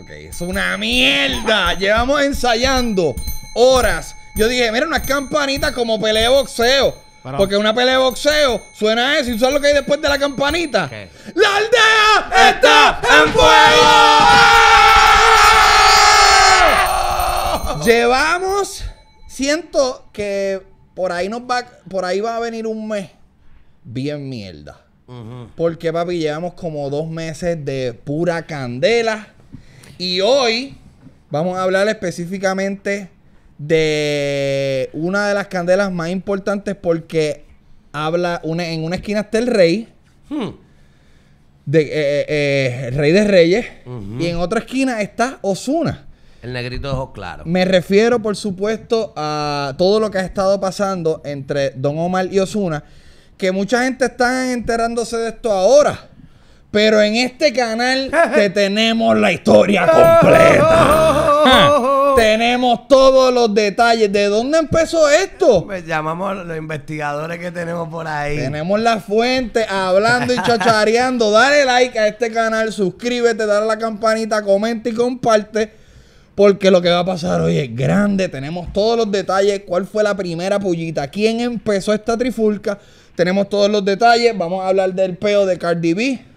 ok, es una mierda. Llevamos ensayando horas. Yo dije, mira, una campanita como pelea de boxeo. Porque una pelea de boxeo suena eso. ¿Y sabes lo que hay después de la campanita? ¡La aldea está en fuego! Llevamos. Siento que por ahí nos va. Por ahí va a venir un mes. Bien mierda. Porque, papi, llevamos como dos meses de pura candela. Y hoy vamos a hablar específicamente de una de las candelas más importantes porque habla una, en una esquina está el rey. Hmm. De, eh, eh, eh, rey de Reyes. Y en otra esquina está Osuna. El negrito de ojos Me refiero, por supuesto, a todo lo que ha estado pasando entre Don Omar y Osuna. Que mucha gente está enterándose de esto ahora. Pero en este canal te tenemos la historia completa. tenemos todos los detalles. ¿De dónde empezó esto? Pues llamamos a los investigadores que tenemos por ahí. Tenemos la fuente hablando y chachareando. Dale like a este canal, suscríbete, dale a la campanita, comenta y comparte. Porque lo que va a pasar hoy es grande. Tenemos todos los detalles. ¿Cuál fue la primera pullita? ¿Quién empezó esta trifulca? Tenemos todos los detalles. Vamos a hablar del peo de Cardi B.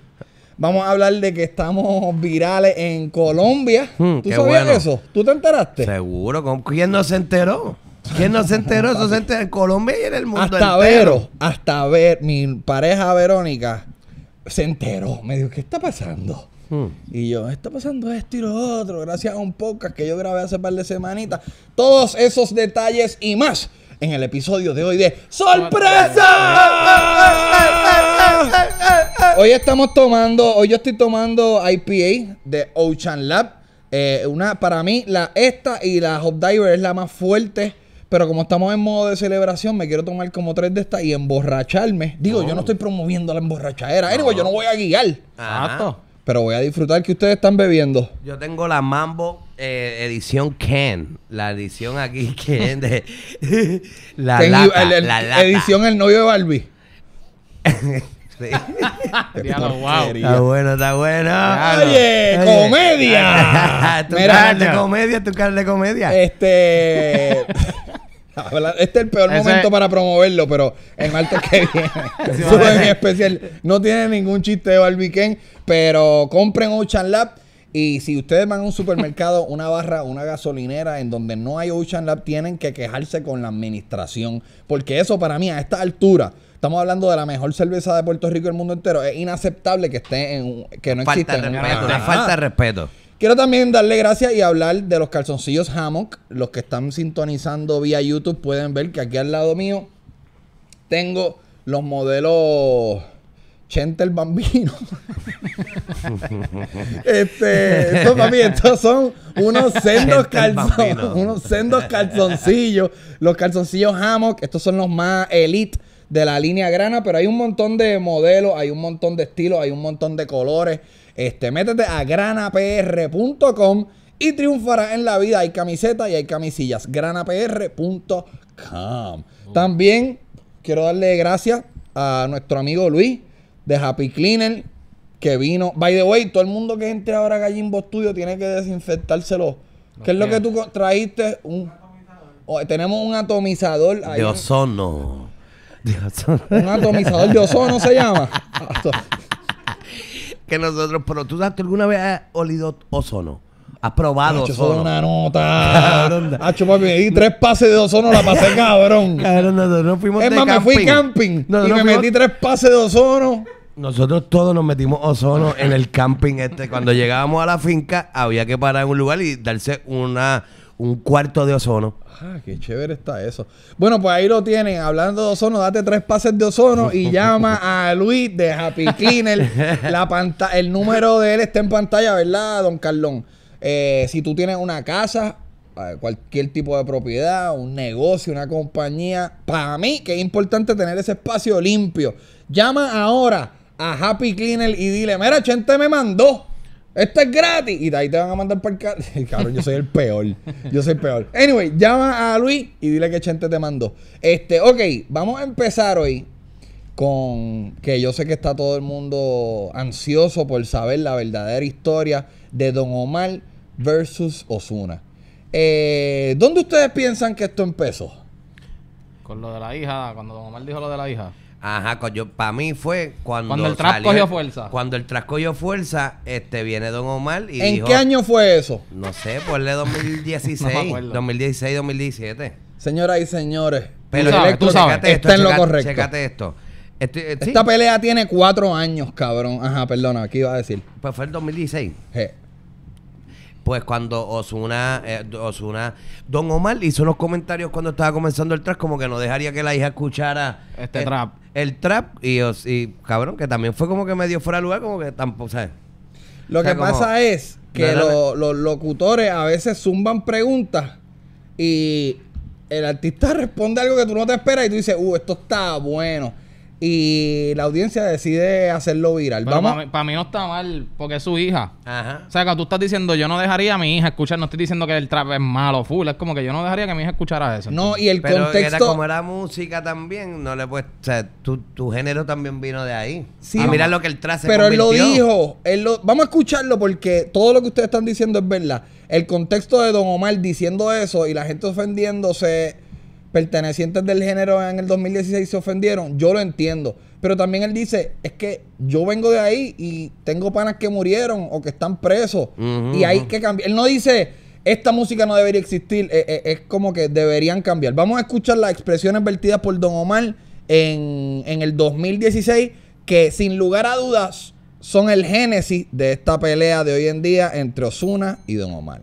Vamos a hablar de que estamos virales en Colombia. Hmm, ¿Tú sabías eso? ¿Tú te enteraste? Seguro. ¿Con quién no se enteró? ¿Quién no se enteró? Eso se enteró en Colombia y en el mundo Hasta entero. hasta ver, mi pareja Verónica se enteró. Me dijo, ¿qué está pasando? Hmm. Y yo, está pasando esto y lo otro, gracias a un podcast que yo grabé hace un par de semanitas. Todos esos detalles y más en el episodio de hoy de ¡Sorpresa! hoy estamos tomando, hoy yo estoy tomando IPA de Ocean Lab. Eh, una, para mí, la esta y la Hop Diver es la más fuerte. Pero como estamos en modo de celebración, me quiero tomar como tres de estas y emborracharme. Digo, yo no estoy promoviendo la emborrachadera. Anyway, yo no voy a guiar. Exacto. Pero voy a disfrutar que ustedes están bebiendo. Yo tengo la Mambo eh, edición Ken La edición aquí Ken de... la la Edición El novio de Barbie. Sí. wow. Está bueno, está bueno. Oye, comedia. tu Mira, de comedia, tu de comedia. Este. Este es el peor momento para promoverlo, pero en martes que viene. especial. No tiene ningún chiste de Barbie pero compren Ocean Lab. Y si ustedes van a un supermercado, una barra, una gasolinera en donde no hay Ocean Lab, tienen que quejarse con la administración. Porque eso para mí a esta altura Estamos hablando de la mejor cerveza de Puerto Rico del mundo entero. Es inaceptable que esté en que no exista. respeto, falta de respeto. Quiero también darle gracias y hablar de los calzoncillos Hammock. Los que están sintonizando vía YouTube pueden ver que aquí al lado mío tengo los modelos Chentel Bambino. Este, estos, son unos sendos, unos sendos calzoncillos. Los calzoncillos Hammock, estos son los más elite de la línea grana, pero hay un montón de modelos, hay un montón de estilos, hay un montón de colores. Este, métete a granapr.com y triunfarás en la vida. Hay camisetas y hay camisillas. granapr.com. También quiero darle gracias a nuestro amigo Luis de Happy Cleaner que vino. By the way, todo el mundo que entre ahora a Gallimbo Studio tiene que desinfectárselo. ¿Qué es lo que tú trajiste? Un, oh, tenemos un atomizador. De ozono. Un atomizador de ozono se llama. que nosotros, pero tú sabes alguna vez has olido ozono. Has probado Hacho, ozono. una nota. Hacho, me tres pases de ozono, la pasé cabrón. Cabrón, nosotros no fuimos es más, me fui camping y me metí tres pases de ozono. Nosotros todos nos metimos ozono en el camping este. Cuando llegábamos a la finca, había que parar en un lugar y darse una un cuarto de ozono. Ah, qué chévere está eso. Bueno, pues ahí lo tienen. Hablando de ozono, date tres pases de ozono y llama a Luis de Happy Cleaner. La el número de él está en pantalla, ¿verdad, don Carlón? Eh, si tú tienes una casa, eh, cualquier tipo de propiedad, un negocio, una compañía, para mí que es importante tener ese espacio limpio. Llama ahora a Happy Cleaner y dile, mira, Chente me mandó esto es gratis. Y de ahí te van a mandar para el car Cabrón, yo soy el peor. Yo soy el peor. Anyway, llama a Luis y dile que Chente te mandó. Este, ok, vamos a empezar hoy con que yo sé que está todo el mundo ansioso por saber la verdadera historia de Don Omar versus Osuna. Eh, ¿Dónde ustedes piensan que esto empezó? Con lo de la hija, cuando Don Omar dijo lo de la hija. Ajá, para mí fue cuando. Cuando el trap cogió fuerza. Cuando el trap cogió fuerza, este viene Don Omar y. ¿En qué año fue eso? No sé, ponle 2016. 2016, 2017. Señoras y señores, pero tú esto, lo esto. Esta pelea tiene cuatro años, cabrón. Ajá, perdona, aquí iba a decir. Pues fue el 2016. Pues cuando Osuna, eh, Osuna, Don Omar hizo unos comentarios cuando estaba comenzando el tras como que no dejaría que la hija escuchara este eh, trap el trap y, y cabrón, que también fue como que me dio fuera de lugar, como que tampoco, Lo que pasa es que Los, locutores a veces zumban preguntas y el artista responde algo que tú no te esperas y tú dices, uh, esto está bueno y la audiencia decide hacerlo viral. Para mí, no está mal, porque es su hija. Ajá. O sea, que tú estás diciendo, yo no dejaría a mi hija escuchar, no estoy diciendo que el trap es malo, full, es como que yo no dejaría que mi hija escuchara eso. No, y el Pero contexto. Era como era música también, no le puedes. tu, tu género también vino de ahí. Sí. Ah, mira lo que el trap se Pero él lo dijo. Él lo... Vamos a escucharlo porque todo lo que ustedes están diciendo es verdad. El contexto de Don Omar diciendo eso y la gente ofendiéndose pertenecientes del género en el 2016 se ofendieron, yo lo entiendo. Pero también él dice, es que yo vengo de ahí y tengo panas que murieron o que están presos. y hay que cambiar. Él no dice, esta música no debería existir, eh, eh, es como que deberían cambiar. Vamos a escuchar las expresiones vertidas por Don Omar en, en el 2016, que sin lugar a dudas son el génesis de esta pelea de hoy en día entre Osuna y Don Omar.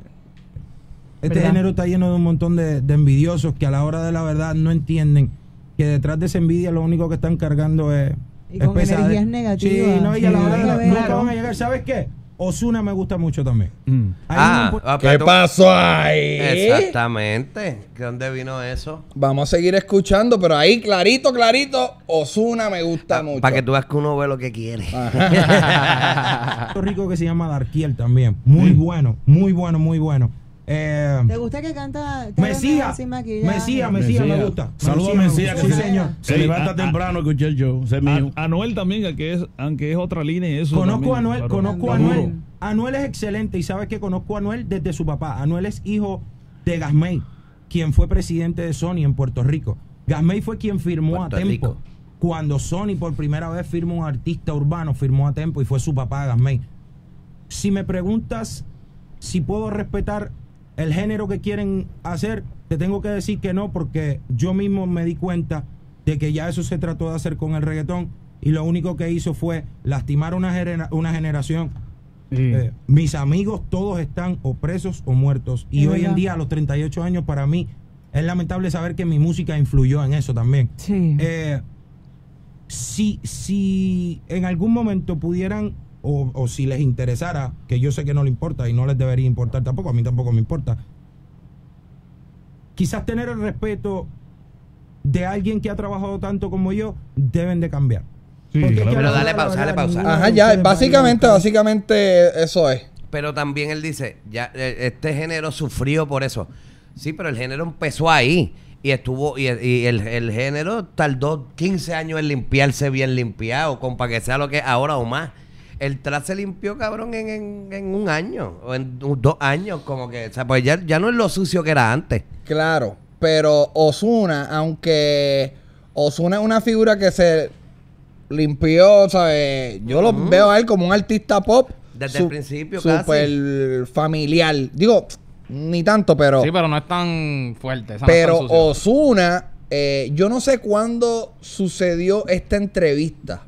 Este género está lleno de un montón de, envidiosos que a la hora de la verdad no entienden que detrás de esa envidia lo único que están cargando es. Y es con Sí, no, y a la hora de la, verdad nunca van a llegar. ¿Sabes qué? Osuna me gusta mucho también. Mm. Ah, ah ¿Qué pasó ahí? Exactamente. ¿De dónde vino eso? Vamos a seguir escuchando, pero ahí clarito, clarito, Osuna me gusta mucho. Para que tú veas que uno ve lo que quiere. Un Rico que se llama Darkiel también. Muy mm. bueno, muy bueno, muy bueno. Eh, ¿Te gusta que canta? Mesías. Mesías, Mesías, me gusta. Saludos a Mesías, sí, señor. Se levanta temprano, escuché yo Anuel también, que es, aunque es otra línea. Eso conozco a Anuel, conozco a Anuel. Anuel es excelente y sabes que conozco a Anuel desde su papá. Anuel es hijo de Gasmey, quien fue presidente de Sony en Puerto Rico. Gasmey fue quien firmó a Tempo. Cuando Sony por primera vez firmó un artista urbano, firmó a Tempo y fue su papá Gasmey. Si me preguntas si puedo respetar el género que quieren hacer, te tengo que decir que no, porque yo mismo me di cuenta de que ya eso se trató de hacer con el reggaetón y lo único que hizo fue lastimar una, una generación. Eh, mis amigos todos están o presos o muertos. Y hoy en día, a los 38 años, para mí es lamentable saber que mi música influyó en eso también. Sí. Eh, si en algún momento pudieran o, o si les interesara, que yo sé que no le importa y no les debería importar tampoco, a mí tampoco me importa, quizás tener el respeto de alguien que ha trabajado tanto como yo, deben de cambiar. Pero dale pausa, dale pausa. Ajá, ya, básicamente, básicamente eh, eso es. Pero también él dice, ya eh, este género sufrió por eso. Sí, pero el género empezó ahí y estuvo y, el, el, género tardó 15 años en limpiarse bien limpiado, con para que sea lo que ahora o más el tras se limpió, cabrón, en, en, en, un año o en dos años, como que, o sea, pues ya, no es lo sucio que era antes. Claro, pero Osuna, aunque Osuna es una figura que se limpió, ¿sabes? Yo lo veo a él como un artista pop. Desde el principio, Súper familiar. Digo, ni tanto, pero. Sí, pero no es tan fuerte. Pero Osuna, eh, yo no sé cuándo sucedió esta entrevista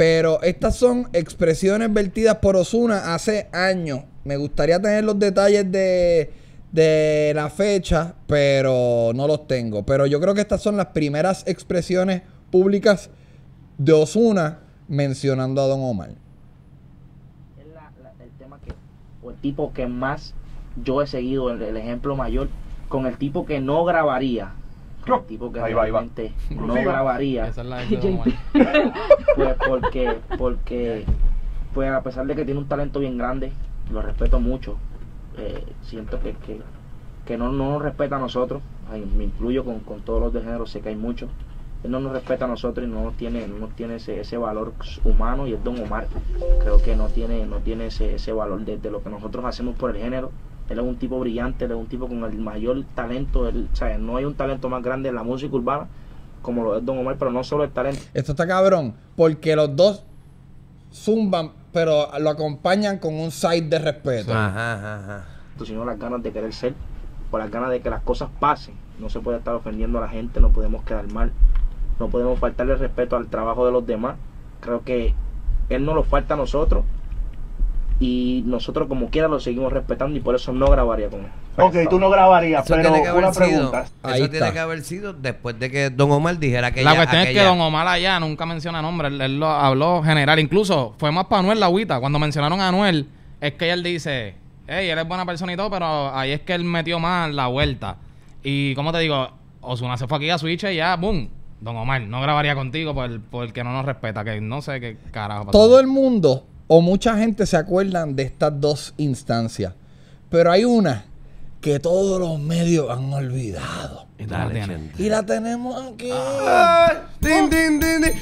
pero estas son expresiones vertidas por Osuna hace años. Me gustaría tener los detalles de, la fecha, pero no los tengo. Pero yo creo que estas son las primeras expresiones públicas de Osuna mencionando a Don Omar. Es el tema o el tipo que más yo he seguido, el ejemplo mayor, con el tipo que no grabaría tipo que no grabaría. Esa pues porque, porque, pues a pesar de que tiene un talento bien grande, lo respeto mucho. Eh, siento que, que, no, nos respeta a nosotros. me incluyo con, todos los de género, sé que hay muchos. Él no nos respeta a nosotros y no nos tiene, no tiene ese, ese, valor humano y es Don Omar. Creo que no tiene, no tiene ese, ese valor desde de lo que nosotros hacemos por el género él es un tipo brillante, él es un tipo con el mayor talento. el no hay un talento más grande en la música urbana como lo es Don Omar, pero no solo el talento. Esto está cabrón, porque los dos zumban, pero lo acompañan con un side de respeto. Ajá, ajá, ajá. Sino las ganas de querer ser, por las ganas de que las cosas pasen. No se puede estar ofendiendo a la gente, no podemos quedar mal, no podemos faltarle respeto al trabajo de los demás. Creo que él no lo falta a nosotros y nosotros como quiera lo seguimos respetando y por eso no grabaría con él. Ok, tú no grabarías, pero una pregunta. Eso tiene que haber sido después de que Don Omar dijera que La cuestión es que Don Omar allá nunca menciona nombre, él, lo habló general. Incluso fue más para Anuel la agüita. Cuando mencionaron a Anuel, es que él dice, hey, él es buena persona y todo, pero ahí es que él metió más la vuelta. Y como te digo, Osuna se fue aquí a Switch y ya, boom. Don Omar, no grabaría contigo por, el que no nos respeta, que no sé qué carajo. Todo el mundo o mucha gente se acuerdan de estas dos instancias, pero hay una que todos los medios han olvidado. Y, la tenemos aquí. no, la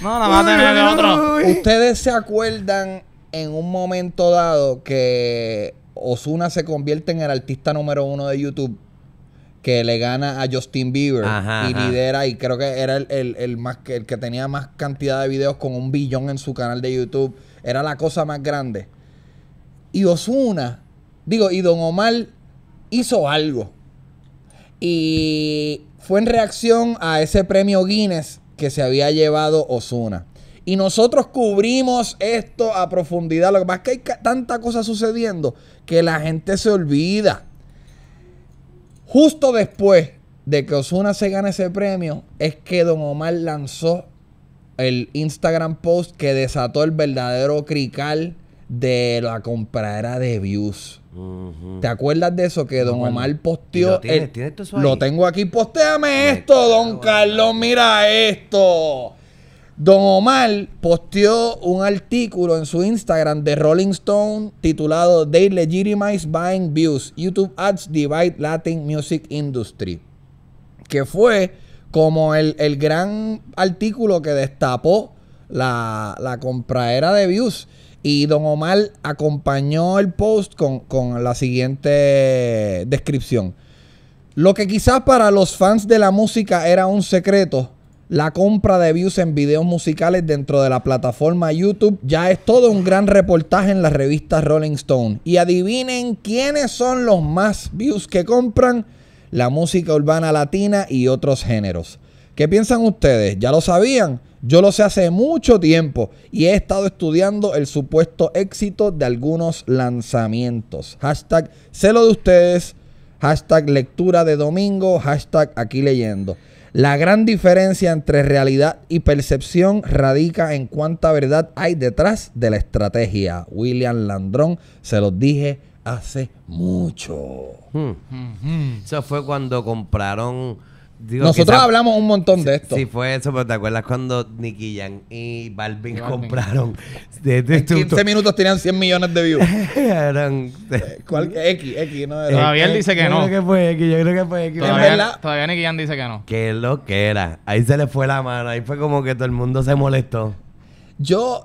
a tener otro. Ustedes se acuerdan en un momento dado que Osuna se convierte en el artista número uno de YouTube que le gana a Justin Bieber y lidera y creo que era el, el que tenía más cantidad de videos con un billón en su canal de YouTube era la cosa más grande. Y Osuna, digo, y Don Omar hizo algo. Y fue en reacción a ese premio Guinness que se había llevado Osuna. Y nosotros cubrimos esto a profundidad. Lo que pasa es que hay tanta cosa sucediendo que la gente se olvida. Justo después de que Osuna se gane ese premio, es que Don Omar lanzó el Instagram post que desató el verdadero crical de la compradera de views. ¿Te acuerdas de eso? Que Don Omar posteó. Lo, tengo aquí. Postéame esto, Don Carlos. Mira esto. Don Omar posteó un artículo en su Instagram de Rolling Stone titulado They Legitimize Buying Views. YouTube Ads Divide Latin Music Industry. Que fue como el, gran artículo que destapó la, compra era de views. Y don Omar acompañó el post con, con, la siguiente descripción. Lo que quizás para los fans de la música era un secreto, la compra de views en videos musicales dentro de la plataforma YouTube ya es todo un gran reportaje en la revista Rolling Stone. Y adivinen quiénes son los más views que compran la música urbana latina y otros géneros. ¿Qué piensan ustedes? ¿Ya lo sabían? Yo lo sé hace mucho tiempo y he estado estudiando el supuesto éxito de algunos lanzamientos. Hashtag celo de ustedes, hashtag lectura de domingo, hashtag aquí leyendo. La gran diferencia entre realidad y percepción radica en cuánta verdad hay detrás de la estrategia. William Landrón, se los dije hace mucho. Hmm. Eso fue cuando compraron. Nosotros hablamos un montón de esto. Sí, fue eso, pero ¿te acuerdas cuando Nicky Jan y Balvin, compraron? De, en 15 minutos tenían 100 millones de views. Eran. Eh, ¿Cuál? X, X, no era. Todavía él dice que no. Yo creo que fue X, yo creo que fue X. Todavía, Nicky Jan dice que no. Qué lo que era. Ahí se le fue la mano, ahí fue como que todo el mundo se molestó. Yo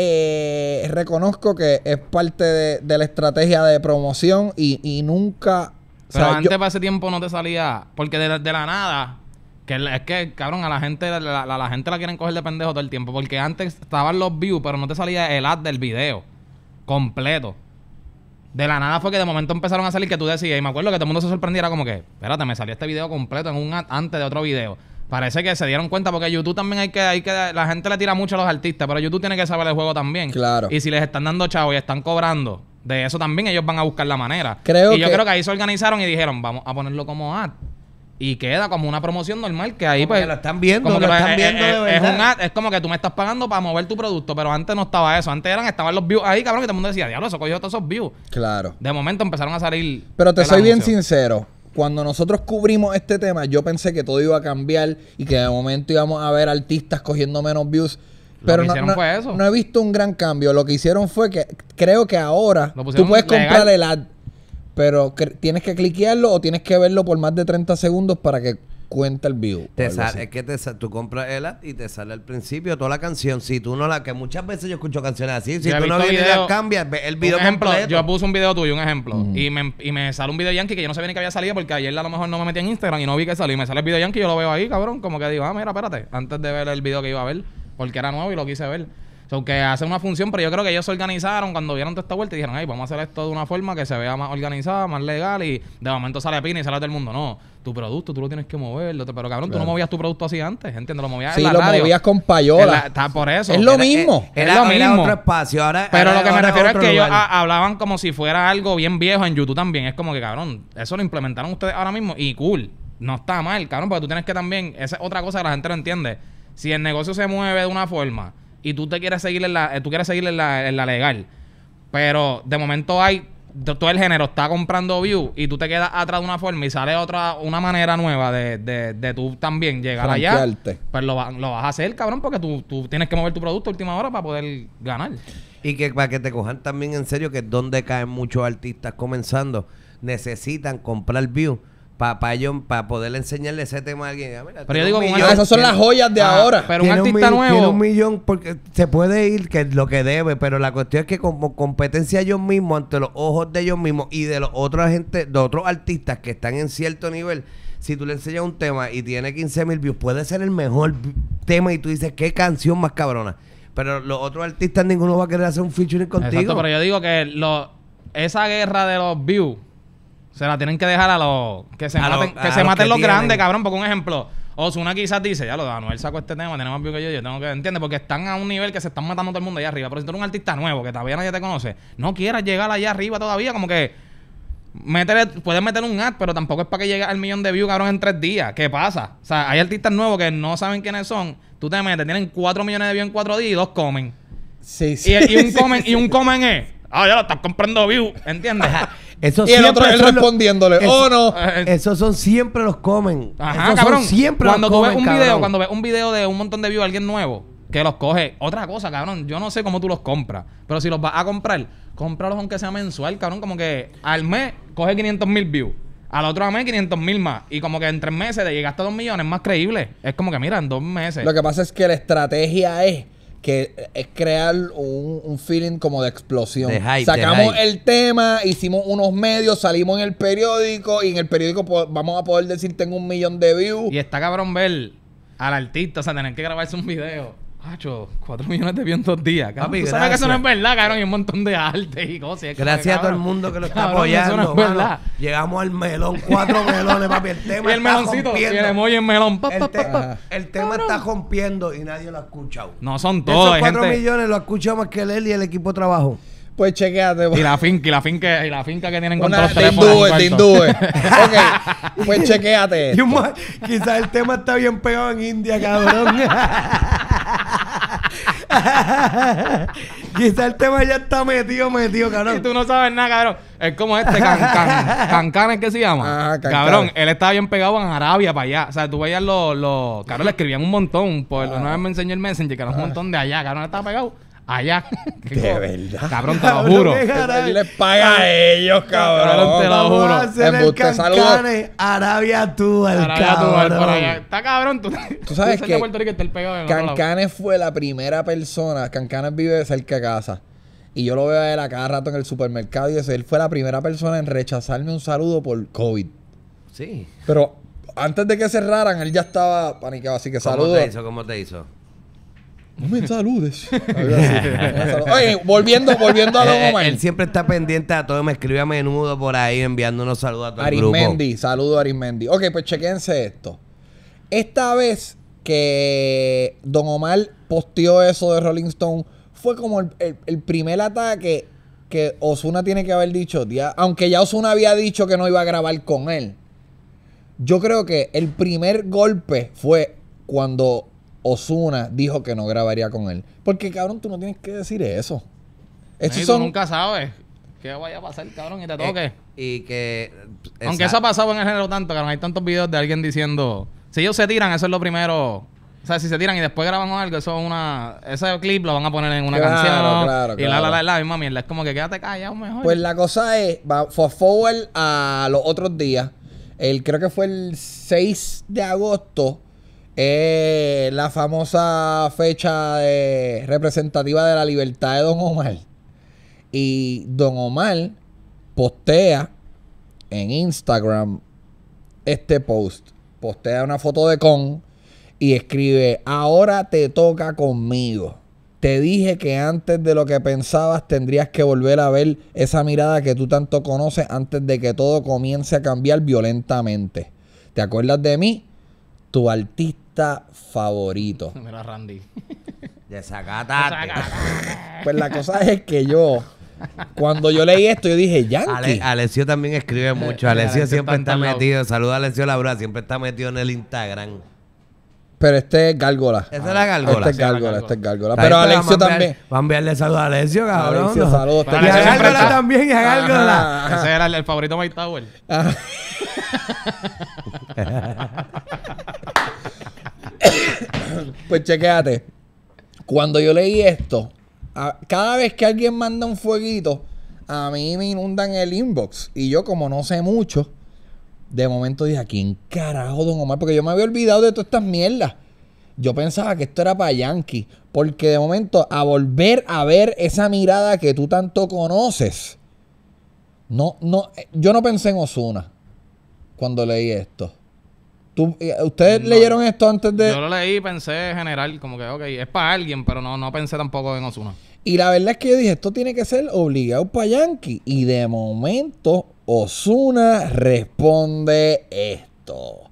eh, reconozco que es parte de, la estrategia de promoción y, nunca... Pero antes para ese tiempo no te salía, porque de, la nada... Que es que, cabrón, a la gente la, gente la quieren coger de pendejo todo el tiempo. Porque antes estaban los views, pero no te salía el ad del video. Completo. De la nada fue que de momento empezaron a salir que tú decías, y me acuerdo que todo el mundo se sorprendiera como que, espérate, me salió este video completo en un ad antes de otro video. Parece que se dieron cuenta porque YouTube también hay que, hay que, la gente le tira mucho a los artistas, pero YouTube tiene que saber el juego también. Claro. Y si les están dando chavo y están cobrando, de eso también ellos van a buscar la manera. Creo y yo creo que ahí se organizaron y dijeron, vamos a ponerlo como ad. Y queda como una promoción normal que ahí pues, pues... están eh, viendo, están eh, es, viendo de un ad, es como que tú me estás pagando para mover tu producto, pero antes no estaba eso. Antes eran, estaban los views ahí, cabrón, que todo el mundo decía, diablo, eso cogió todos esos views. Claro. De momento empezaron a salir... Pero te soy bien sincero cuando nosotros cubrimos este tema, yo pensé que todo iba a cambiar y que de momento íbamos a ver artistas cogiendo menos views. Pero no, he visto un gran cambio. Lo que hicieron fue que creo que ahora tú puedes comprar el ad, pero tienes que cliquearlo o tienes que verlo por más de 30 segundos para que cuenta el view. es que te tú compras el y te sale al principio toda la canción. Si tú no la, que muchas veces yo escucho canciones así, si tú no vi video, cambias, el video ejemplo, Yo puse un video tuyo, un ejemplo, y, me, y me sale un video yankee que yo no sabía ni que había salido porque ayer a lo mejor no me metí en Instagram y no vi que salió. Y me sale el video yankee, Y yo lo veo ahí, cabrón, como que digo, ah, mira, espérate, antes de ver el video que iba a ver, porque era nuevo y lo quise ver. Aunque que hacen una función, pero yo creo que ellos se organizaron cuando vieron toda esta vuelta y dijeron, hey, vamos a hacer esto de una forma que se vea más organizada, más legal y de momento sale Pina y sale todo el mundo. No, tu producto tú lo tienes que mover. Pero cabrón, tú no movías tu producto así antes, ¿entiendes? Lo movías sí, lo movías con payola. Está por eso. Es lo mismo. es lo mismo. pero lo que me refiero es que ellos hablaban como si fuera algo bien viejo en YouTube también. Es como que, cabrón, eso lo implementaron ustedes ahora mismo y cool. No está mal, cabrón, porque tú tienes que también... Esa es otra cosa que la gente no entiende. Si el negocio se mueve de una forma y tú te quieres seguir en la, eh, tú quieres seguir en la, legal. Pero de momento hay todo el género está comprando view y tú te quedas atrás de una forma y sale otra una manera nueva de, de, de tú también llegar allá. ...pues lo, lo, vas a hacer, cabrón, porque tú, tú, tienes que mover tu producto última hora para poder ganar. Y que para que te cojan también en serio, que es donde caen muchos artistas comenzando, necesitan comprar view para poderle poder enseñarle ese tema a alguien. Ah, pero yo digo, esas son las joyas de ah, ahora. Pero un artista nuevo. Tiene un millón porque se puede ir que lo que debe, pero la cuestión es que como competencia ellos mismos, ante los ojos de ellos mismos y de los otros gente, de otros artistas que están en cierto nivel, si tú le enseñas un tema y tiene 15 mil views, puede ser el mejor tema y tú dices, qué canción más cabrona. Pero los otros artistas ninguno va a querer hacer un featuring contigo. Exacto, pero yo digo que lo, esa guerra de los views se la tienen que dejar a los. Que se maten, que se los, maten los grandes, cabrón. Porque un ejemplo. Osuna quizás dice, ya lo da, él sacó este tema, tiene más views que yo, yo tengo que, ¿entiendes? Porque están a un nivel que se están matando todo el mundo allá arriba. Pero si tú eres un artista nuevo, que todavía nadie te conoce, no quieras llegar allá arriba todavía, como que puedes meter un ad, pero tampoco es para que llegue al millón de views, cabrón, en tres días. ¿Qué pasa? O sea, hay artistas nuevos que no saben quiénes son. Tú te metes, tienen cuatro millones de views en cuatro días y dos comen. Sí, sí. Y, un comen, y un comen es. Ah, ya lo estás comprando view, ¿entiendes? y el otro respondiéndole, oh no. Ah, eh, esos son siempre los comen. Ajá, cabrón. siempre cuando tú ves un video, cuando ves un video de un montón de views, alguien nuevo que los coge. Otra cosa, cabrón, yo no sé cómo tú los compras, pero si los vas a comprar, cómpralos aunque sea mensual, cabrón, como que al mes coge 500 mil views. Al otro mes 500 mil más. Y como que en tres meses te llegaste a dos millones, más creíble. Es como que, mira, en dos meses. Lo que pasa es que la estrategia es que es crear un, feeling como de explosión. Sacamos el tema, hicimos unos medios, salimos en el periódico y en el periódico vamos a poder decir tengo un millón de views. Y está cabrón ver al artista, o sea, tener que grabarse un video Macho, 4 millones de bienes en dos días. sabes que eso no es verdad, cabrón. Y un montón de arte y cosas. gracias a todo el mundo que lo está apoyando. Eso no es verdad. Llegamos al melón, cuatro melones, papi. El tema el está meloncito, rompiendo. Y el melón. el, tema está rompiendo y nadie lo ha escuchado. No son todos. Esos 4 millones lo ha escuchado más que él y el equipo de trabajo. Pues chequeate. Pues. Y la finca, y la finca, y la finca que tienen contra los teléfonos. Ok, pues chequeate. Quizás el tema está bien pegado en India, cabrón. Quizá el tema ya está metido, metido, cabrón. Y tú no sabes nada, cabrón. Es como este Cancan. Cancan es que se llama. cabrón, él estaba bien pegado en Arabia para allá. O sea, tú veías los. Los Cabrón, le escribían un montón. Por lo una me enseñó el Messenger, que era un montón de allá, cabrón. estaba pegado allá. De verdad. Cabrón, te lo juro. Él les paga a ellos, cabrón. te lo juro. En Arabia tú, el Arabia Tú, Está cabrón. Tú, ¿Tú sabes que Puerto fue la primera persona. Cancanes vive cerca de casa. Y yo lo veo a él a cada rato en el supermercado y eso. Él fue la primera persona en rechazarme un saludo por COVID. Sí. Pero antes de que cerraran, él ya estaba paniqueado. Así que saludos. ¿Cómo te hizo? ¿Cómo te hizo? No me saludes. Oye, volviendo, volviendo a eh, Don eh, Omar. Él siempre está pendiente a todo. Me escribe a menudo por ahí unos saludos a todo el grupo. Arismendi, saludo Arismendi. Ok, pues chequense esto. Esta vez que Don Omar posteó eso de Rolling Stone, fue como el, primer ataque que Osuna tiene que haber dicho. aunque ya Osuna había dicho que no iba a grabar con él. Yo creo que el primer golpe fue cuando Osuna dijo que no grabaría con él. Porque, cabrón, tú no tienes que decir eso. Estos Tú nunca sabes qué vaya a pasar, cabrón, y te eh, toque. y que. Aunque eso ha pasado en el género tanto, cabrón. Hay tantos videos de alguien diciendo. Si ellos se tiran, eso es lo primero. O sea, si se tiran y después graban algo, eso es una. Ese clip lo van a poner en una canción. Claro, claro, y la, la, la, la misma mierda. Es como que quédate callado mejor. Pues la cosa es, fue forward a los otros días. creo que fue el 6 de agosto eh, la famosa fecha eh, representativa de la libertad de Don Omar. Y Don Omar postea en Instagram este post. Postea una foto de Con y escribe, ahora te toca conmigo. Te dije que antes de lo que pensabas tendrías que volver a ver esa mirada que tú tanto conoces antes de que todo comience a cambiar violentamente. ¿Te acuerdas de mí? Tu artista favorito? Mira, Randy. Desacatate. pues la cosa es que yo, cuando yo leí esto, yo dije, Yankee. Ale, Alessio también escribe mucho. Alessio siempre está, metido. Saluda a Alessio Laura, siempre está metido en el Instagram. Pero este es Gárgola. Esa es la Gargola. Este es Gárgola, este es Gárgola. Pero Alexio también. Va a enviarle saludos a Alexio, cabrón. Alexio, saludos. Y a Gárgola también, y a Gárgola. Ese era el, favorito Mike Tower. pues chequéate. Cuando yo leí esto, cada vez que alguien manda un fueguito, a mí me inundan el inbox. Y yo, como no sé mucho, de momento dije, ¿a quién carajo, don Omar? Porque yo me había olvidado de todas estas mierdas. Yo pensaba que esto era para Yankee. Porque de momento, a volver a ver esa mirada que tú tanto conoces. No, no, eh, yo no pensé en Osuna cuando leí esto. Eh, ¿Ustedes leyeron esto antes de...? Yo lo leí y pensé en general, como que, ok, es para alguien, pero no, no pensé tampoco en Osuna. Y la verdad es que yo dije, esto tiene que ser obligado para Yankee. Y de momento, Osuna responde esto.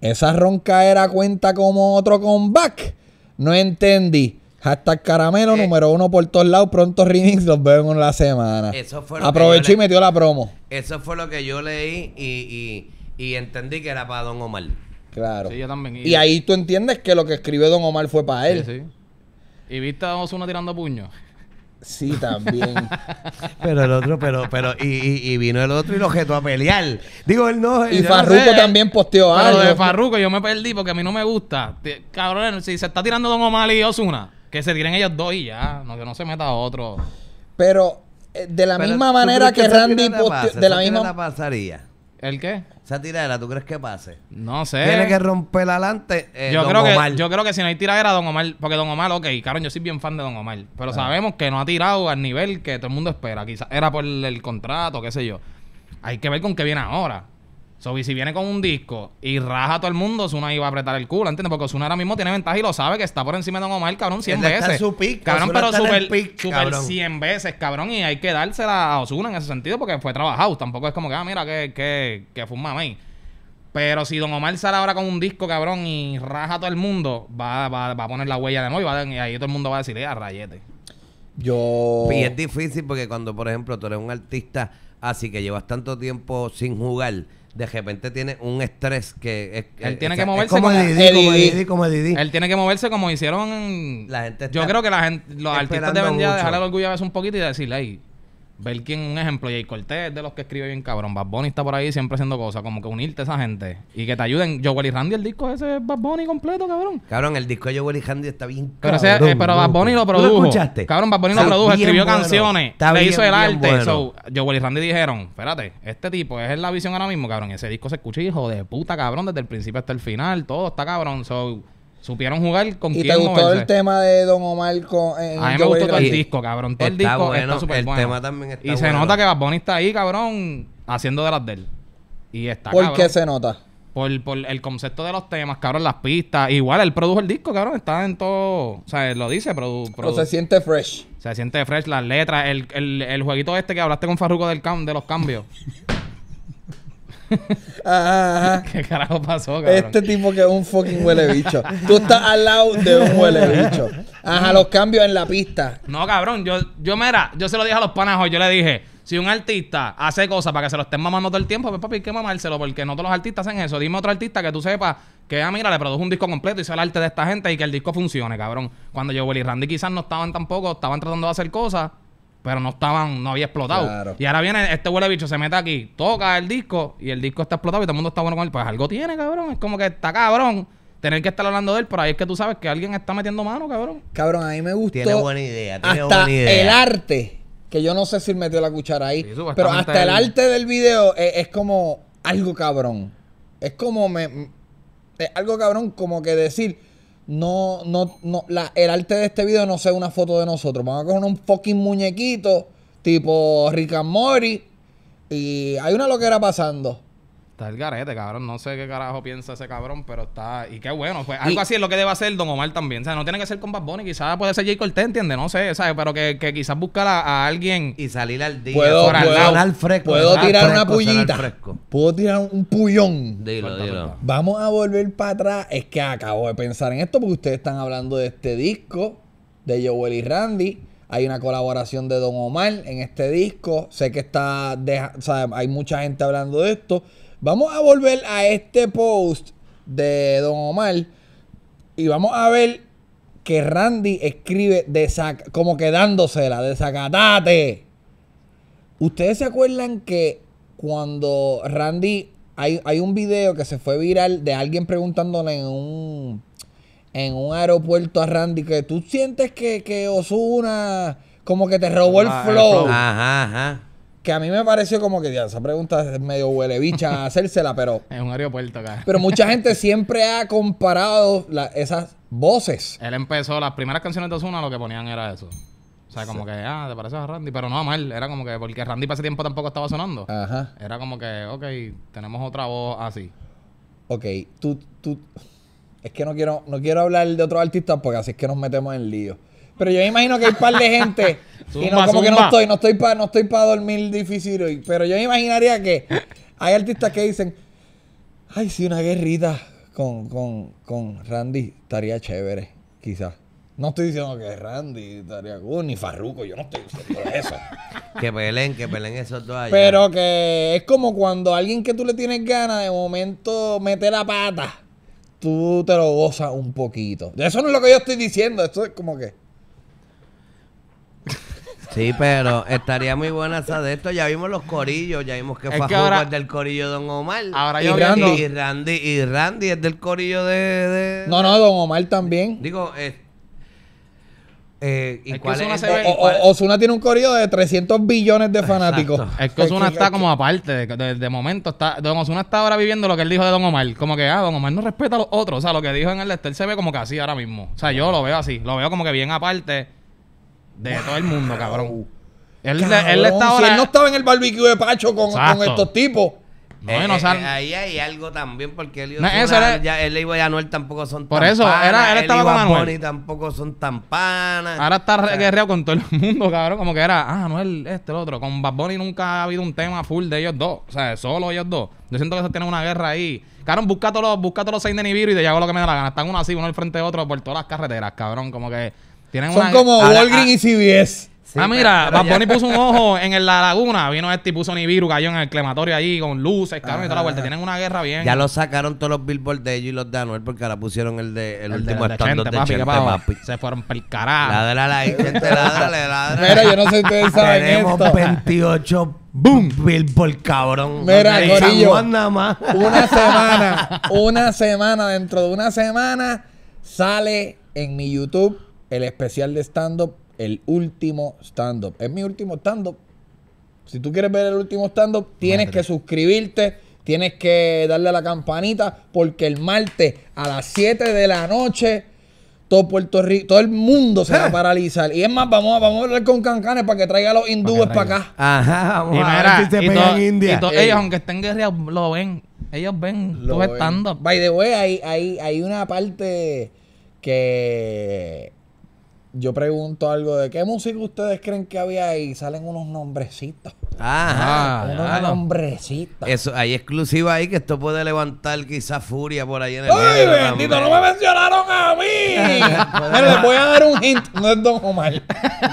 Esa ronca era cuenta como otro comeback. No entendí. Hashtag caramelo eh. número uno por todos lados. Pronto remix los vemos en la semana. Eso Aproveché y metió la promo. Eso fue lo que yo leí y y entendí que era para Don Omar. Claro. Sí, yo también. Y, ahí tú entiendes que lo que escribió Don Omar fue para él. Sí, sí. Y viste a Osuna tirando puños. Sí, también. Pero el otro, pero, pero, y, vino el otro y lo jetó a pelear. Digo, él no. y Farruko también posteó algo... algo. de Farruko yo me perdí porque a mí no me gusta. Cabrón, si se está tirando Don Omar y Osuna, que se tiren ellos dos y ya. No, que no se meta otro. Pero eh, de la misma manera que Randy posteó. De la misma. pasaría. ¿El qué? Esa tiradera, ¿tú crees que pase? No sé. Tiene que romper adelante. Eh, yo, creo Que, yo creo que si no hay tiradera, Don Omar. Porque Don Omar, ok, caro, yo soy bien fan de Don Omar. Pero ah. sabemos que no ha tirado al nivel que todo el mundo espera. Quizás era por el contrato, qué sé yo. Hay que ver con qué viene ahora si viene con un disco y raja a todo el mundo, Osuna iba a apretar el culo, ¿entiendes? Porque Osuna ahora mismo tiene ventaja y lo sabe que está por encima de Don Omar, cabrón, 100 veces. Está su cabrón, pero super, 100 veces, cabrón. Y hay que dársela a Osuna en ese sentido porque fue trabajado. Tampoco es como que, ah, mira, que, que, que fue un Pero si Don Omar sale ahora con un disco, cabrón, y raja a todo el mundo, va, va, a poner la huella de nuevo y, ahí todo el mundo va a decir, ¡eh, ah, rayete. Yo. Y es difícil porque cuando, por ejemplo, tú eres un artista así que llevas tanto tiempo sin jugar de repente tiene un estrés que es, él eh, tiene que moverse como, como, Didi, como, Didi, como Didi. él tiene que moverse como hicieron la gente yo creo que la gente los artistas deben ya dejar el orgullo a un poquito y decirle ahí ver quién, un ejemplo, Jay Cortés de los que escribe bien cabrón. Bad Bunny está por ahí siempre haciendo cosas, como que unirte a esa gente y que te ayuden. Joel y Randy, el disco ese es Bad Bunny completo, cabrón. Cabrón, el disco de Joel y Randy está bien Pero, cabrón, eh, pero Bad Bunny lo produjo. escuchaste? Cabrón, Bad Bunny lo produjo, escribió canciones, le hizo el arte. Bueno. So, Joel Randy dijeron, espérate, este tipo es la visión ahora mismo, cabrón. Ese disco se escucha, hijo de puta, cabrón, desde el principio hasta el final, todo está cabrón. So, Supieron jugar con ¿Y te gustó el tema de Don Omar con en A mí me gustó todo el disco, cabrón. Todo el disco bueno, está súper el tema también está y se nota que Bad Bunny está ahí, cabrón, haciendo de las de él. Y está, ¿Por qué se nota? Por, por el concepto de los temas, cabrón, las pistas. Igual, él produjo el disco, cabrón. Está en todo... O sea, lo dice, produ, Pero se siente fresh? se siente fresh las letras. El, el, el jueguito este que hablaste con Farruko del de los cambios. Ajá. ¿Qué carajo pasó, cabrón? Este tipo que es un fucking huele bicho. Tú estás al lado de un huele bicho. Ajá, los cambios en la pista. No, cabrón, yo, yo mira, yo se lo dije a los panajos, yo le dije, si un artista hace cosas para que se lo estén mamando todo el tiempo, pues papi, ¿qué que mamárselo, porque no todos los artistas hacen eso. Dime otro artista que tú sepas que, ah, mira, le produjo un disco completo, y hizo el arte de esta gente y que el disco funcione, cabrón. Cuando yo, y Randy quizás no estaban tampoco, estaban tratando de hacer cosas pero no estaban, no había explotado. Y ahora viene este huele bicho, se mete aquí, toca el disco y el disco está explotado y todo el mundo está bueno con él. Pues algo tiene, cabrón. Es como que está cabrón tener que estar hablando de él, pero ahí es que tú sabes que alguien está metiendo mano, cabrón. Cabrón, a mí me gusta Tiene buena idea, tiene buena idea. El arte, que yo no sé si metió la cuchara ahí, pero hasta el... arte del video es, es, como algo cabrón. Es como me. Es algo cabrón, como que decir no, no, no, la, el arte de este video no sea una foto de nosotros. Vamos a coger un fucking muñequito tipo Rick and y hay una loquera pasando está el garete, cabrón. No sé qué carajo piensa ese cabrón, pero está. Y qué bueno, pues algo así es lo que debe hacer Don Omar también. O sea, no tiene que ser con Bad Bunny, quizás puede ser J. Cortez, ¿entiende? No sé, ¿sabes? Pero que, quizás buscar a, alguien. Y salir al día. Puedo, por al Fresco, puedo tirar una pullita. Puedo tirar un pullón. Dilo, Vamos a volver para atrás. Es que acabo de pensar en esto porque ustedes están hablando de este disco de Joel y Randy. Hay una colaboración de Don Omar en este disco. Sé que está. o sea, hay mucha gente hablando de esto. Vamos a volver a este post de Don Omar y vamos a ver que Randy escribe de como quedándosela, desacatate. ¿Ustedes se acuerdan que cuando Randy, hay, hay, un video que se fue viral de alguien preguntándole en un, en un aeropuerto a Randy que tú sientes que, que una como que te robó el ah, flow? Ajá, ajá que a mí me pareció como que ya, esa pregunta es medio huele bicha hacérsela, pero. es un aeropuerto, acá. Pero mucha gente siempre ha comparado esas voces. Él empezó, las primeras canciones de Osuna lo que ponían era eso. O sea, como que, ah, te pareces a Randy, pero no mal, era como que, porque Randy para ese tiempo tampoco estaba sonando. Ajá. Era como que, ok, tenemos otra voz así. Ok, tú, tú, es que no quiero, no quiero hablar de otros artistas porque así es que nos metemos en lío. Pero yo imagino que hay un par de gente. y no, como que no estoy, no estoy para no estoy para dormir difícil hoy. Pero yo me imaginaría que hay artistas que dicen, ay, si una guerrita con, con, con Randy estaría chévere, quizás. No estoy diciendo que Randy estaría cool, ni Farruko, yo no estoy diciendo eso. que peleen, que peleen esos dos allá. Pero que es como cuando alguien que tú le tienes ganas de momento mete la pata, tú te lo gozas un poquito. Eso no es lo que yo estoy diciendo, esto es como que... Sí, pero estaría muy buena esa de esto. Ya vimos los corillos, ya vimos que es es del corillo de Don Omar. Ahora y, Randy, y Randy. es del corillo de, No, no, Don Omar también. Digo, eh, eh, ¿y cuál es? o, Osuna tiene un corillo de 300 billones de fanáticos. Es que Osuna está como aparte, de, momento. está Don Osuna está ahora viviendo lo que él dijo de Don Omar. Como que, ah, Don Omar no respeta a los otros. O sea, lo que dijo en el Lester se ve como que así ahora mismo. O sea, yo lo veo así. Lo veo como que bien aparte de todo el mundo, cabrón. Él, estaba... Si él no estaba en el barbecue de Pacho con, estos tipos. Bueno, eh, eh, ahí hay algo también porque él, no, una, era, ya, él y Anuel tampoco son por tan Por eso, era, él estaba él con Anuel. tampoco son tan panas. Ahora está guerreado con todo el mundo, cabrón. Como que era, ah, Anuel, este, el otro. Con Bad Bunny nunca ha habido un tema full de ellos dos. O sea, solo ellos dos. Yo siento que eso tiene una guerra ahí. Cabrón, busca todos los, busca todos los seis de Nibiru y te llevo lo que me da la gana. Están uno así, uno al frente de otro por todas las carreteras, cabrón. Como que... Son como Walgreens ah, y CBS. ah, mira, Baboni puso un ojo en la laguna. Vino este y puso Nibiru, cayó en el crematorio ahí con luces, cabrón, y toda la ah. vuelta. Tienen una guerra bien. Ya lo sacaron todos los billboards de ellos y los de Anuel porque ahora pusieron el de el, último estando de Chente, papi, Se fueron el carajo. Ládrale ahí, ládrale, Mira, yo no sé si ustedes saben Tenemos 28 boom billboard, cabrón. Mira, En nada más. Una semana, una semana, dentro de una semana sale en mi YouTube el especial de stand-up, el último stand-up. Es mi último stand-up. Si tú quieres ver el último stand-up, tienes que suscribirte, tienes que darle a la campanita, porque el martes a las 7 de la noche todo Puerto Rico, todo el mundo se va a paralizar. Y es más, vamos a, vamos a hablar con Cancanes para que traiga a los hindúes para, acá. Ajá, vamos y a se ellos, aunque estén guerreros lo ven. Ellos ven, los stand-up. By the way, hay, hay, hay una parte que yo pregunto algo de qué música ustedes creen que había ahí, salen unos nombrecitos. Ajá. Ah, unos nombrecitos. Eso, hay exclusiva ahí que esto puede levantar quizá furia por ahí en el. ¡Ay, bendito! ¡No me mencionaron a mí! Pero les voy a dar un hint, no es Don Omar.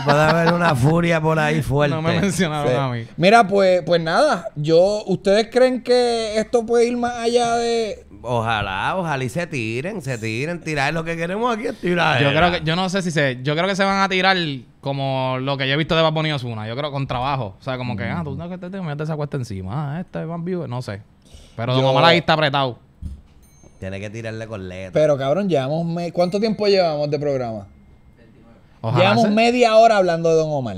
puede haber una furia por ahí fuerte. No me mencionaron a mí. Mira, pues, pues nada, yo, ¿ustedes creen que esto puede ir más allá de, Ojalá, ojalá y se tiren, se tiren, tirar lo que queremos aquí es tirar. Yo creo que, yo no sé si se, yo creo que se van a tirar como lo que yo he visto de Bad y Osuna. Yo creo con trabajo. O sea, como que, ah, tú no que te este tengo, ya te cuesta encima. Ah, este Van View, no sé. Pero Don Omar ahí está apretado. Tiene que tirarle con letra. Pero cabrón, llevamos. ¿Cuánto tiempo llevamos de programa? llevamos media hora hablando de Don Omar.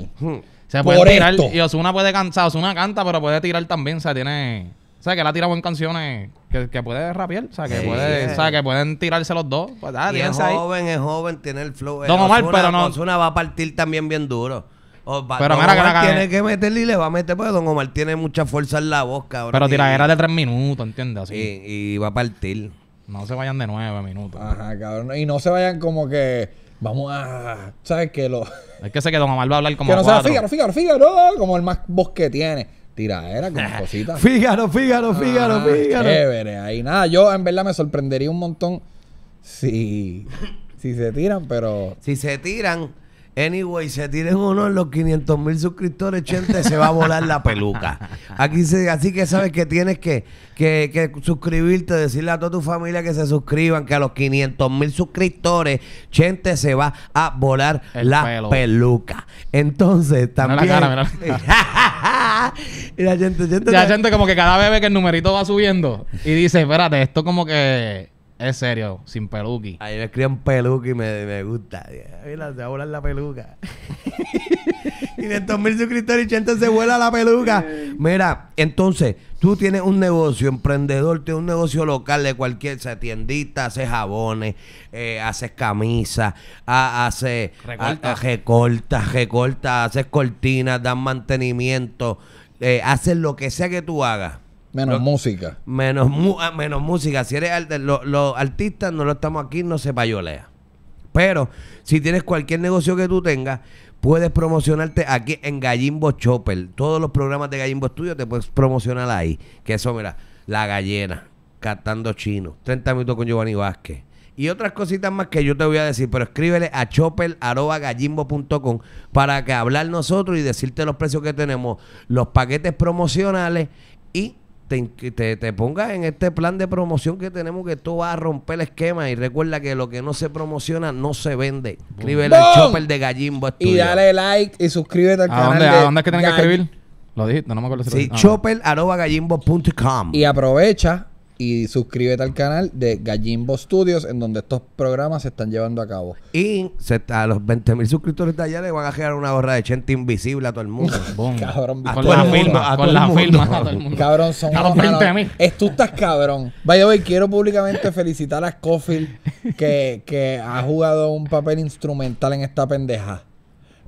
Se puede tirar. Y Osuna puede cantar. Osuna canta, pero puede tirar también. O sea, tiene. O sea, que la ha tirado en canciones que, que puede rapear. O sea, que, puede, que pueden tirarse los dos. Pues, ah, Y es joven, es joven, tiene el flow. Don Omar, pero no- Osuna va a partir también bien duro. Oh, pero Don mira que Omar la cara. tiene que meterle y le va a meter, porque Don Omar tiene mucha fuerza en la voz, cabrón. Pero era de tres minutos, ¿entiendes? Así. y, y va a partir. No se vayan de nueve minutos. Ajá, cabrón. Y no se vayan como que. Vamos a. ¿Sabes que Lo, Es que sé que Don Omar va a hablar como que no sea cuatro. Fígaro, Fígaro, no como el más voz que tiene tiradera con cositas. Fígaro, fíjalo, ah, fíjalo fíjalo Fígaro. Chévere, ahí nada. Yo en verdad me sorprendería un montón si, si se tiran, pero. Si se tiran, Anyway, se tiren uno en los 500 mil suscriptores, gente, se va a volar la peluca. Aquí se, así que sabes que tienes que, que, que, suscribirte, decirle a toda tu familia que se suscriban, que a los 500 mil suscriptores, gente, se va a volar la peluca. Entonces, también... Mira la cara, mira la... y la gente, la gente como que cada vez ve que el numerito va subiendo y dice, espérate, esto como que es serio, sin peluqui. Ahí me escriben peluqui y me, gusta. Mira, se va la peluca. y de estos mil suscriptores, gente se vuela la peluca. Mira, entonces, tú tienes un negocio, emprendedor, tienes un negocio local de cualquier, tiendita, haces jabones, eh, haces camisas, haces recortas, recortas, haces cortinas, dan mantenimiento, eh, haces lo que sea que tú hagas Menos música. Menos, ah, menos música. Si eres los artistas no lo estamos aquí, no se payolea. Pero si tienes cualquier negocio que tú tengas, puedes promocionarte aquí en Gallimbo Chopper. Todos los programas de Gallimbo Studio te puedes promocionar ahí. Que eso, mira, La Gallena, Cantando Chino, 30 minutos con Giovanni Vázquez. Y otras cositas más que yo te voy a decir, pero escríbele a chopper.gallimbo.com para que hablar nosotros y decirte los precios que tenemos, los paquetes promocionales y te, te, pongas en este plan de promoción que tenemos, que tú vas a romper el esquema. Y recuerda que lo que no se promociona no se vende. escríbelo al chopper de Gallimbo. Y dale like y suscríbete al canal. ¿A dónde es que tienen que escribir? Lo dijiste, no me acuerdo si Sí, ah, chopper.gallimbo.com. Y aprovecha y suscríbete al canal de Gallimbo Studios, en donde estos programas se están llevando a cabo. Y a los 20.000 mil suscriptores de allá le van a generar una gorra de gente invisible a todo el mundo. cabrón, con la con Cabrón, son a los mil. estás cabrón. Vaya, hoy quiero públicamente felicitar a Scofield, que, que ha jugado un papel instrumental en esta pendeja.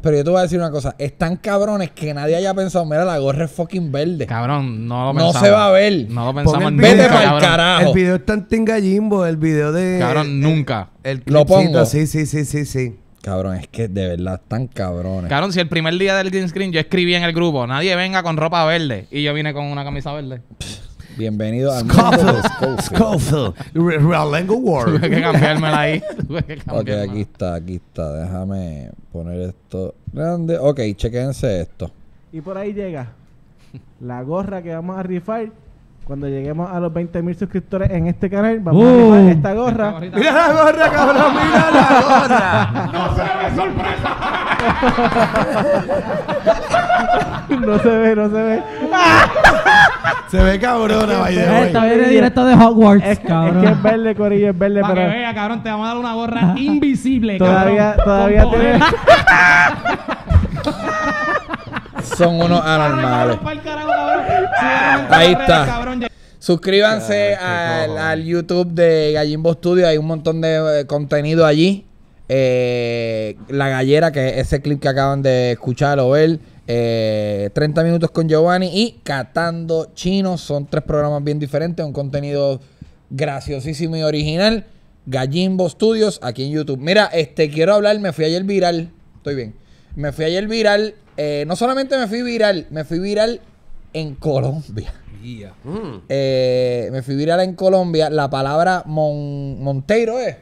Pero yo te voy a decir una cosa, están cabrones que nadie haya pensado, mira, la gorra es fucking verde. Cabrón, no lo pensamos. No se va a ver. No lo pensamos nunca. Vete para el carajo. El video está en Tinga el video de. Cabrón, nunca. lo pongo. Sí, sí, sí, sí, sí. Cabrón, es que de verdad están cabrones. Cabrón, si el primer día del green screen yo escribí en el grupo, nadie venga con ropa verde. Y yo vine con una camisa verde. Bienvenido a... Scofield. Scofield. Real Language World. Tuve que cambiármela ahí. Ok, aquí está, aquí está. Déjame poner esto grande. Ok, chequense esto. Y por ahí llega la gorra que vamos a rifar. Cuando lleguemos a los 20 mil suscriptores en este canal, vamos a uh. rifar esta gorra. ¡Mira la gorra, cabrón! ¡Mira la gorra! ¡No se ve sorpresa! no se ve, no se ve. se ve cabrona, vaya. Eh, está viene directo de Hogwarts, es, cabrón. Es que es verde, Corillo, es verde. Para pero... que vea, cabrón, te vamos a dar una gorra invisible, todavía, cabrón. Todavía tiene... Son unos alarmados Ahí está. Suscríbanse este al, al, YouTube de Gallimbo Studio. Hay un montón de eh, contenido allí. Eh, la gallera, que es ese clip que acaban de escuchar o ver. 30 eh, minutos con Giovanni y Catando Chino. Son tres programas bien diferentes, un contenido graciosísimo y original. Gallimbo Studios aquí en YouTube. Mira, este quiero hablar, me fui ayer viral. Estoy bien. Me fui ayer viral. Eh, no solamente me fui viral, me fui viral en Colombia. Eh, me fui viral en Colombia. La palabra mon, Monteiro es.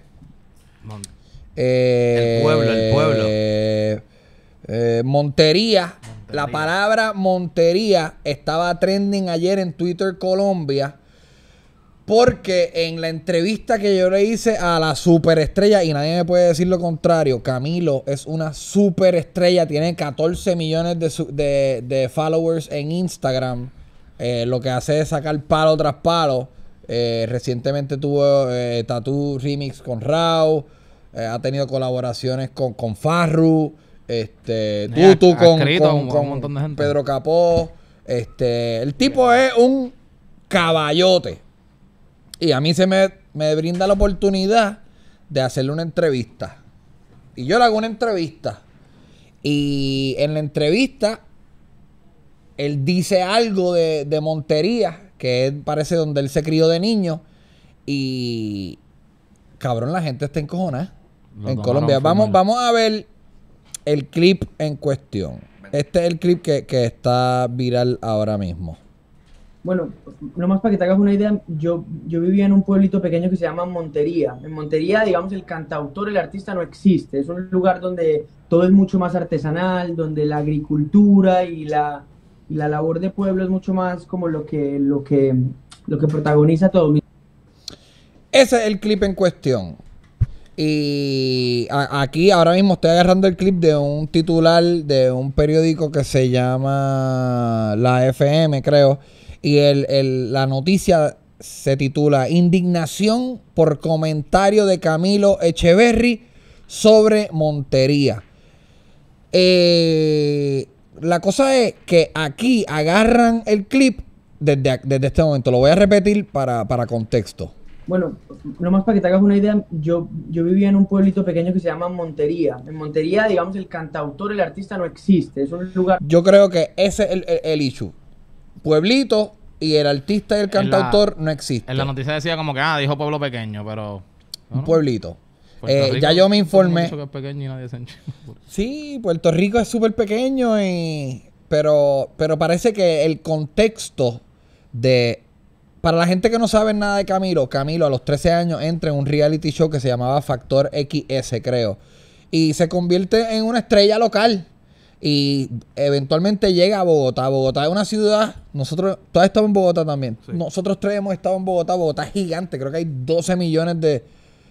el pueblo, el pueblo. Montería. La palabra Montería estaba trending ayer en Twitter Colombia. Porque en la entrevista que yo le hice a la superestrella, y nadie me puede decir lo contrario, Camilo es una superestrella, tiene 14 millones de, followers en Instagram. Eh, lo que hace es sacar palo tras palo. Eh, recientemente tuvo tatu eh, Tattoo Remix con Rao, ha tenido colaboraciones con, con Farru. Este, con, un montón de gente. Pedro Capó. Este, el tipo es un caballote. Y a mí se me, me brinda la oportunidad de hacerle una entrevista. Y yo le hago una entrevista. Y en la entrevista, él dice algo de, de Montería, que parece donde él se crió de niño. Y cabrón, la gente está encojonada. en Colombia. Vamos, vamos a ver el clip en cuestión. Este es el clip que, que está viral ahora mismo. Bueno, nomás para que te hagas una idea, yo, yo vivía en un pueblito pequeño que se llama Montería. En Montería, digamos, el cantautor, el artista no existe. Es un lugar donde todo es mucho más artesanal, donde la agricultura y la, la labor de pueblo es mucho más como lo que, lo que, lo que protagoniza todo. Ese es el clip en cuestión. Y aquí ahora mismo estoy agarrando el clip de un titular de un periódico que se llama La FM, creo. Y la noticia se titula Indignación por comentario de Camilo Echeverry sobre Montería. Eh, la cosa es que aquí agarran el clip desde, desde, este momento. Lo voy a repetir para contexto. Bueno, nomás para que te hagas una idea, yo, yo vivía en un pueblito pequeño que se llama Montería. En Montería, digamos, el cantautor, el artista no existe. Es un lugar. Yo creo que ese es el, issue. Pueblito y el artista y el cantautor no existen. En la noticia decía como que, ah, dijo pueblo pequeño, pero. un pueblito. Eh, ya yo me informé. sí, Puerto Rico es súper pequeño y. Pero, pero parece que el contexto de para la gente que no sabe nada de Camilo, Camilo a los 13 años entra en un reality show que se llamaba Factor XS, creo. Y se convierte en una estrella local. Y eventualmente llega a Bogotá. Bogotá es una ciudad. Nosotros, todos estamos en Bogotá también. Nosotros tres hemos estado en Bogotá. Bogotá es gigante. Creo que hay 12 millones de.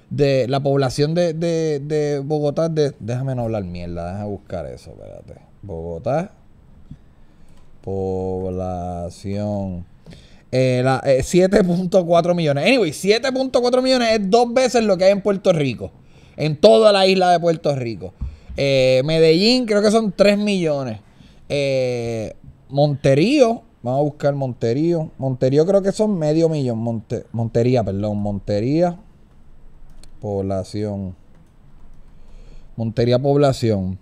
de la población de, Bogotá. déjame no hablar mierda. Déjame buscar eso. Espérate. Bogotá. Población 7.4 eh, eh, millones. Anyway, 7.4 millones es dos veces lo que hay en Puerto Rico. En toda la isla de Puerto Rico. Eh, Medellín creo que son 3 millones. Monterío. Vamos a buscar Monterío. Monterío creo que son medio millón. Montería, perdón. Montería. Población. Montería, población.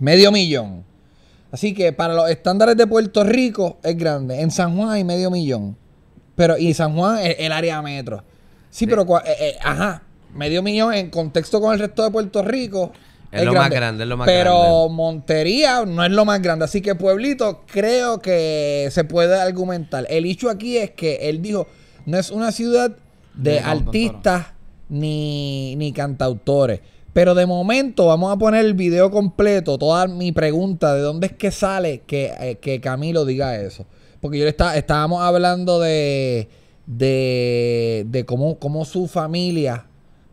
Medio millón. Así que para los estándares de Puerto Rico es grande. En San Juan hay medio millón. Pero, y San Juan es el área metro. Sí, pero, eh, eh, ajá, medio millón en contexto con el resto de Puerto Rico. Es, lo más grande, es lo más grande. Pero Montería no es lo más grande. Así que Pueblito creo que se puede argumentar. El hecho aquí es que él dijo, no es una ciudad de, artistas ni, ni cantautores. Pero de momento vamos a poner el video completo, toda mi pregunta de dónde es que sale que, eh, Camilo diga eso. Porque yo le está, estábamos hablando de, de, de cómo, su familia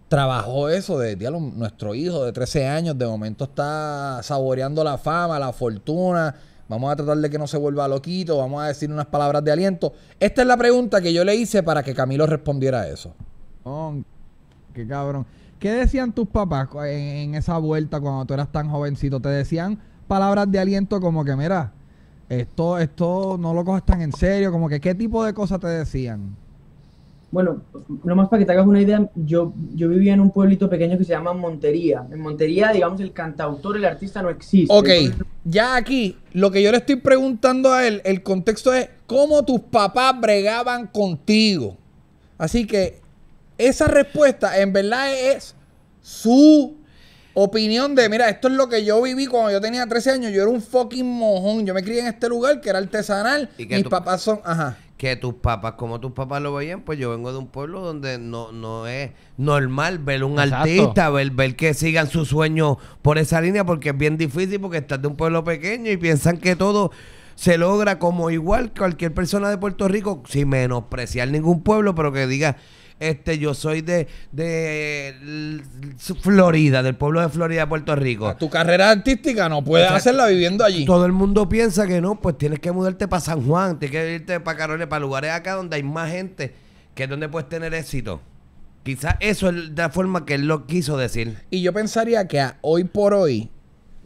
trabajó eso, de nuestro hijo de 13 años de momento está saboreando la fama, la fortuna. Vamos a tratar de que no se vuelva loquito, vamos a decir unas palabras de aliento. Esta es la pregunta que yo le hice para que Camilo respondiera a eso. qué cabrón. ¿Qué decían tus papás en, esa vuelta cuando tú eras tan jovencito? ¿Te decían palabras de aliento como que, mira, esto, esto no lo coges tan en serio? Como que, ¿qué tipo de cosas te decían? Bueno, nomás para que te hagas una idea, yo, yo vivía en un pueblito pequeño que se llama Montería. En Montería, digamos, el cantautor, el artista no existe. Ok, ya aquí, lo que yo le estoy preguntando a él, el contexto es cómo tus papás bregaban contigo. Así que esa respuesta en verdad es su opinión de, mira, esto es lo que yo viví cuando yo tenía 13 años, yo era un fucking mojón, yo me crié en este lugar que era artesanal, que mis papás son, ajá. Que tus papás, como tus papás lo veían, pues yo vengo de un pueblo donde no, no es normal ver un artista, ver, que sigan su sueño por esa línea, porque es bien difícil, porque estás de un pueblo pequeño y piensan que todo se logra como igual cualquier persona de Puerto Rico, sin menospreciar ningún pueblo, pero que diga este, yo soy de, de Florida, del pueblo de Florida, Puerto Rico. tu carrera artística no puedes hacerla viviendo allí. Todo el mundo piensa que no, pues tienes que mudarte para San Juan, tienes que irte para Carolina, para lugares acá donde hay más gente, que es donde puedes tener éxito. Quizás eso es la forma que él lo quiso decir. Y yo pensaría que hoy por hoy,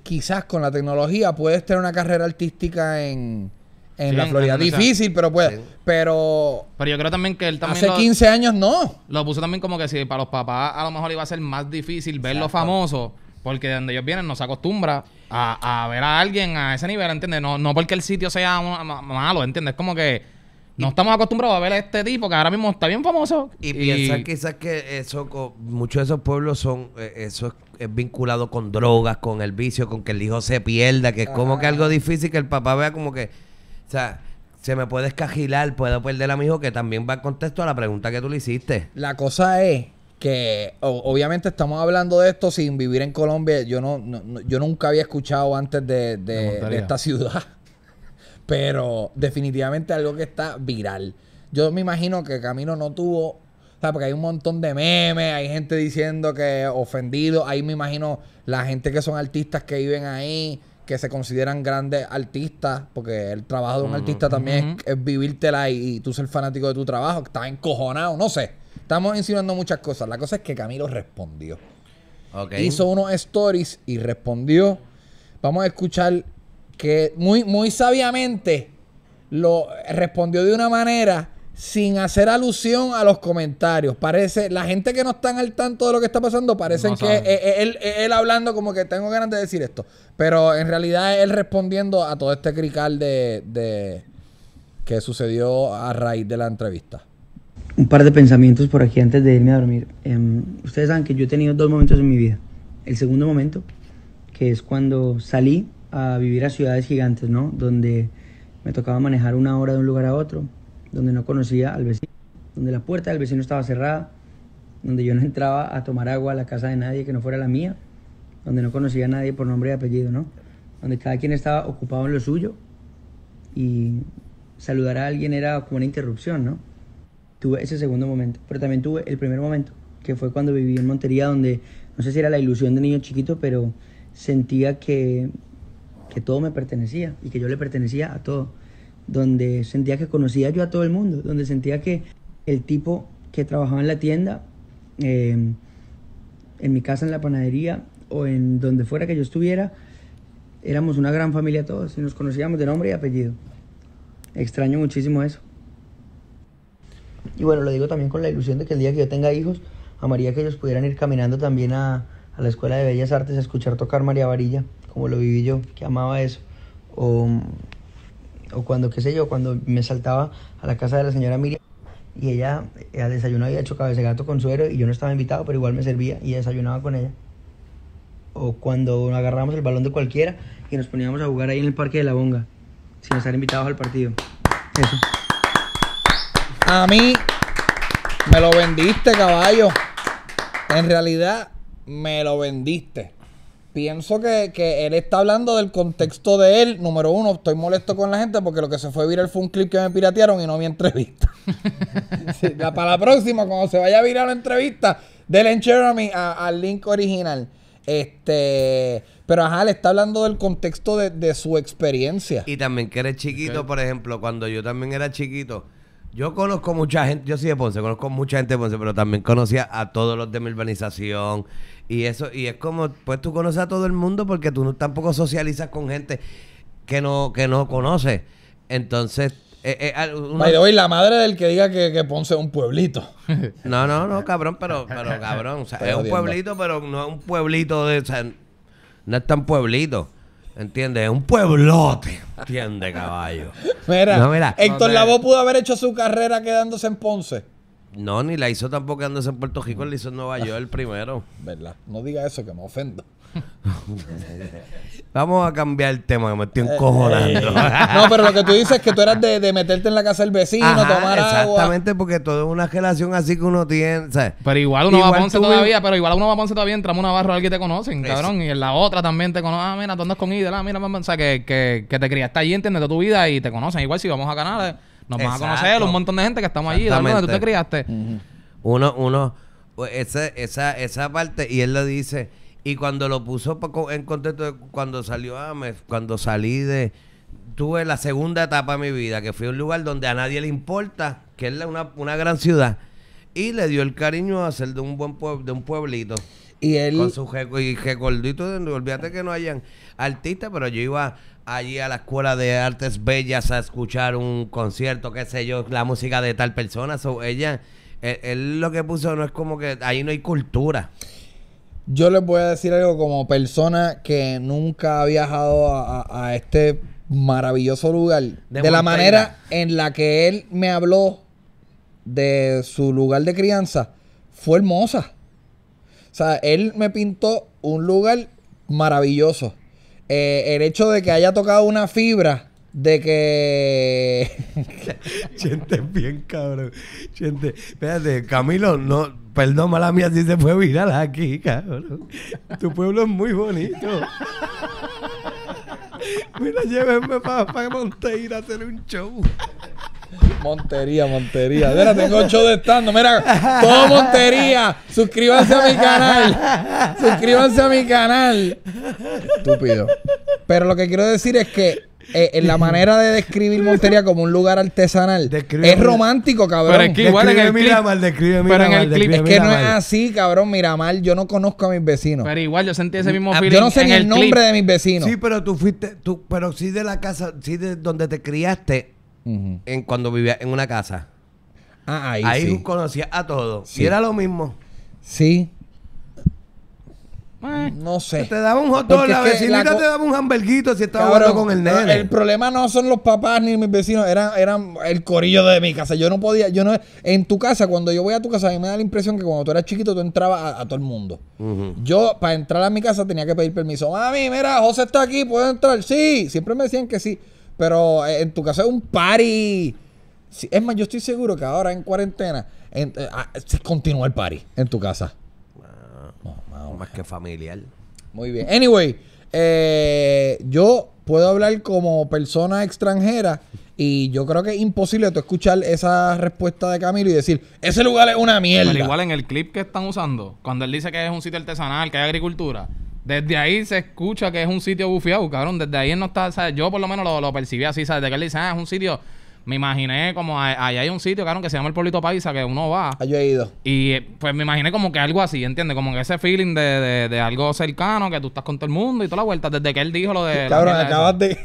quizás con la tecnología puedes tener una carrera artística en, en la Florida. Difícil, pero puede. Pero. Pero yo creo también que él también. Hace 15 años no. Lo puso también como que si para los papás a lo mejor iba a ser más difícil ver los famoso. Porque de donde ellos vienen no se acostumbra a, ver a alguien a ese nivel, ¿entiendes? No, no porque el sitio sea malo, ¿entiendes? Como que. No estamos acostumbrados a ver a este tipo que ahora mismo está bien famoso. Y, piensa quizás que eso, muchos de esos pueblos son, eh, eso es, vinculado con drogas, con el vicio, con que el hijo se pierda, que es como que algo difícil que el papá vea como que, o sea, se me puede escagilar, puedo perder a mi hijo, que también va en contexto a la pregunta que tú le hiciste. La cosa es que obviamente estamos hablando de esto sin vivir en Colombia. Yo no, yo nunca había escuchado antes de, esta ciudad. Pero definitivamente algo que está viral. Yo me imagino que Camino no tuvo O sea, porque hay un montón de memes, hay gente diciendo que ofendido, ahí me imagino la gente que son artistas que viven ahí, que se consideran grandes artistas, porque el trabajo de un artista también es, vivírtela y, tú ser fanático de tu trabajo, está encojonado, no sé. Estamos insinuando muchas cosas. La cosa es que Camilo respondió. Hizo unos stories y respondió. Vamos a escuchar que muy, muy sabiamente lo respondió de una manera sin hacer alusión a los comentarios. Parece, la gente que no está al tanto de lo que está pasando, ...parece que eh, eh, él, eh, él, hablando como que tengo ganas de decir esto. Pero en realidad él respondiendo a todo este crical de, que sucedió a raíz de la entrevista. Un par de pensamientos por aquí antes de irme a dormir. Em, ustedes saben que yo he tenido dos momentos en mi vida. El segundo momento, que es cuando salí a vivir a ciudades gigantes, ¿no? Donde me tocaba manejar una hora de un lugar a otro donde no conocía al vecino, donde la puerta del vecino estaba cerrada, donde yo no entraba a tomar agua a la casa de nadie que no fuera la mía, donde no conocía a nadie por nombre y apellido, ¿no? Donde cada quien estaba ocupado en lo suyo y saludar a alguien era como una interrupción, ¿no? Tuve ese segundo momento, pero también tuve el primer momento, que fue cuando viví en Montería, donde no sé si era la ilusión de niño chiquito, pero sentía que, que todo me pertenecía y que yo le pertenecía a todo donde sentía que conocía yo a todo el mundo, donde sentía que el tipo que trabajaba en la tienda, em, en mi casa, en la panadería o en donde fuera que yo estuviera, éramos una gran familia todos y nos conocíamos de nombre y apellido. Extraño muchísimo eso. Y bueno, lo digo también con la ilusión de que el día que yo tenga hijos, amaría que ellos pudieran ir caminando también a, la Escuela de Bellas Artes a escuchar tocar María Varilla, como lo viví yo, que amaba eso. O o cuando, qué sé yo, cuando me saltaba a la casa de la señora Miriam y ella al y había hecho cabeza gato con suero y yo no estaba invitado, pero igual me servía y desayunaba con ella. O cuando agarramos el balón de cualquiera y nos poníamos a jugar ahí en el parque de la bonga, sin estar invitados al partido. Eso. A mí me lo vendiste, caballo. En realidad, me lo vendiste pienso que, que, él está hablando del contexto de él. Número uno, estoy molesto con la gente porque lo que se fue viral fue un clip que me piratearon y no mi entrevista. para la próxima, cuando se vaya a virar la entrevista, del Jeremy al link original. Este, pero ajá, le está hablando del contexto de, su experiencia. Y también que eres chiquito, por ejemplo, cuando yo también era chiquito, yo conozco mucha gente, yo sí de Ponce, conozco mucha gente de Ponce, pero también conocía a todos los de mi urbanización. Y eso, y es como, pues tú conoces a todo el mundo porque tú no, tampoco socializas con gente que no, que no conoces. Entonces, eh, eh, la madre del que diga que, que, Ponce es un pueblito. No, no, no, cabrón, pero, pero cabrón. O sea, es un pueblito, pero no es un pueblito de. O sea, no es tan pueblito. ¿Entiendes? Un pueblote. ¿Entiendes, caballo? Mira, no, Héctor Lavoe pudo haber hecho su carrera quedándose en Ponce. No, ni la hizo tampoco quedándose en Puerto Rico, la hizo en Nueva ah. York el primero. ¿Verdad? No diga eso, que me ofendo. Vamos a cambiar el tema, que me estoy encojonando. no, pero lo que tú dices es que tú eras de, meterte en la casa del vecino, tomar agua. Exactamente, porque todo es una relación así que uno tiene. Pero igual uno va a Ponce todavía, pero igual uno va a Ponce todavía, entramos una barra, alguien te conoce cabrón. Y en la otra también te conoce Ah, mira, tú andas con Ida ah, mira, mamá. O sea, que, que, te criaste allí, de tu vida y te conocen. Igual si vamos a Canales, nos Exacto. a conocer un montón de gente que estamos allí, donde tú te criaste. Uno, uno, esa, pues, esa, esa parte, y él lo dice y cuando lo puso en contexto, de cuando salió a cuando salí de. Tuve la segunda etapa de mi vida, que fui a un lugar donde a nadie le importa, que es una, una gran ciudad, y le dio el cariño a ser de un buen pueblo, de un pueblito. Y él. Con su y gordito olvídate que no hayan artistas, pero yo iba allí a la escuela de artes bellas a escuchar un concierto, qué sé yo, la música de tal persona. ella, e-, él, lo que puso no es como que ahí no hay cultura. Yo les voy a decir algo como persona que nunca ha viajado a, este maravilloso lugar. De, la manera en la que él me habló de su lugar de crianza, fue hermosa. O sea, él me pintó un lugar maravilloso. Eh, el hecho de que haya tocado una fibra de que. Gente, bien cabrón. Gente, espérate, Camilo, no Perdón, mala mía, si se fue virar aquí, cabrón. Tu pueblo es muy bonito. Mira, llévenme para pa Monteira a hacer un show. Montería, Montería. Mira, tengo show de estando. Mira, todo Montería. Suscríbanse a mi canal. Suscríbanse a mi canal. Estúpido. Pero lo que quiero decir es que eh, en la manera de describir Montería como un lugar artesanal. es romántico, cabrón. Pero es que igual describe en el describe es que no es así, cabrón. Miramar, yo no conozco a mis vecinos. Pero igual yo sentí ese mismo ah, feeling. Yo no sé ni el, nombre de mis vecinos. Sí, pero tú fuiste, tú, pero sí de la casa, sí de donde te criaste, en cuando vivías en una casa. Ah, ahí, ahí conocías a todos. Sí. Y era lo mismo. Sí, eh, no sé. Te daba un hot la vecinita te daba un hamburguito si estaba hablando con el nene. El problema no son los papás ni mis vecinos, eran, eran el corillo de mi casa. Yo no podía, yo no. En tu casa, cuando yo voy a tu casa, a mí me da la impresión que cuando tú eras chiquito, tú entrabas a, todo el mundo. Yo, para entrar a mi casa, tenía que pedir permiso. Mami, mira, José está aquí, ¿puedo entrar? Sí. Siempre me decían que sí. Pero eh, en tu casa es un party. es más, yo estoy seguro que ahora en cuarentena eh, ah, Se continúa el party en tu casa. Más que familiar. Muy bien. Anyway, eh, yo puedo hablar como persona extranjera y yo creo que es imposible tú escuchar esa respuesta de Camilo y decir, ese lugar es una mierda. Pero igual en el clip que están usando, cuando él dice que es un sitio artesanal, que hay agricultura, desde ahí se escucha que es un sitio bufiado, cabrón. Desde ahí él no está, ¿sabes? yo por lo menos lo, lo percibí así, ¿sabes? De que él dice, ah, es un sitio me imaginé como ahí hay un sitio, claro, que se llama el Pueblito Paisa, que uno va. Ah, yo he ido. Y eh, pues me imaginé como que algo así, ¿entiendes? Como que ese feeling de, de, de algo cercano, que tú estás con todo el mundo y toda la vuelta, desde que él dijo lo de... Cabrón, acabas de...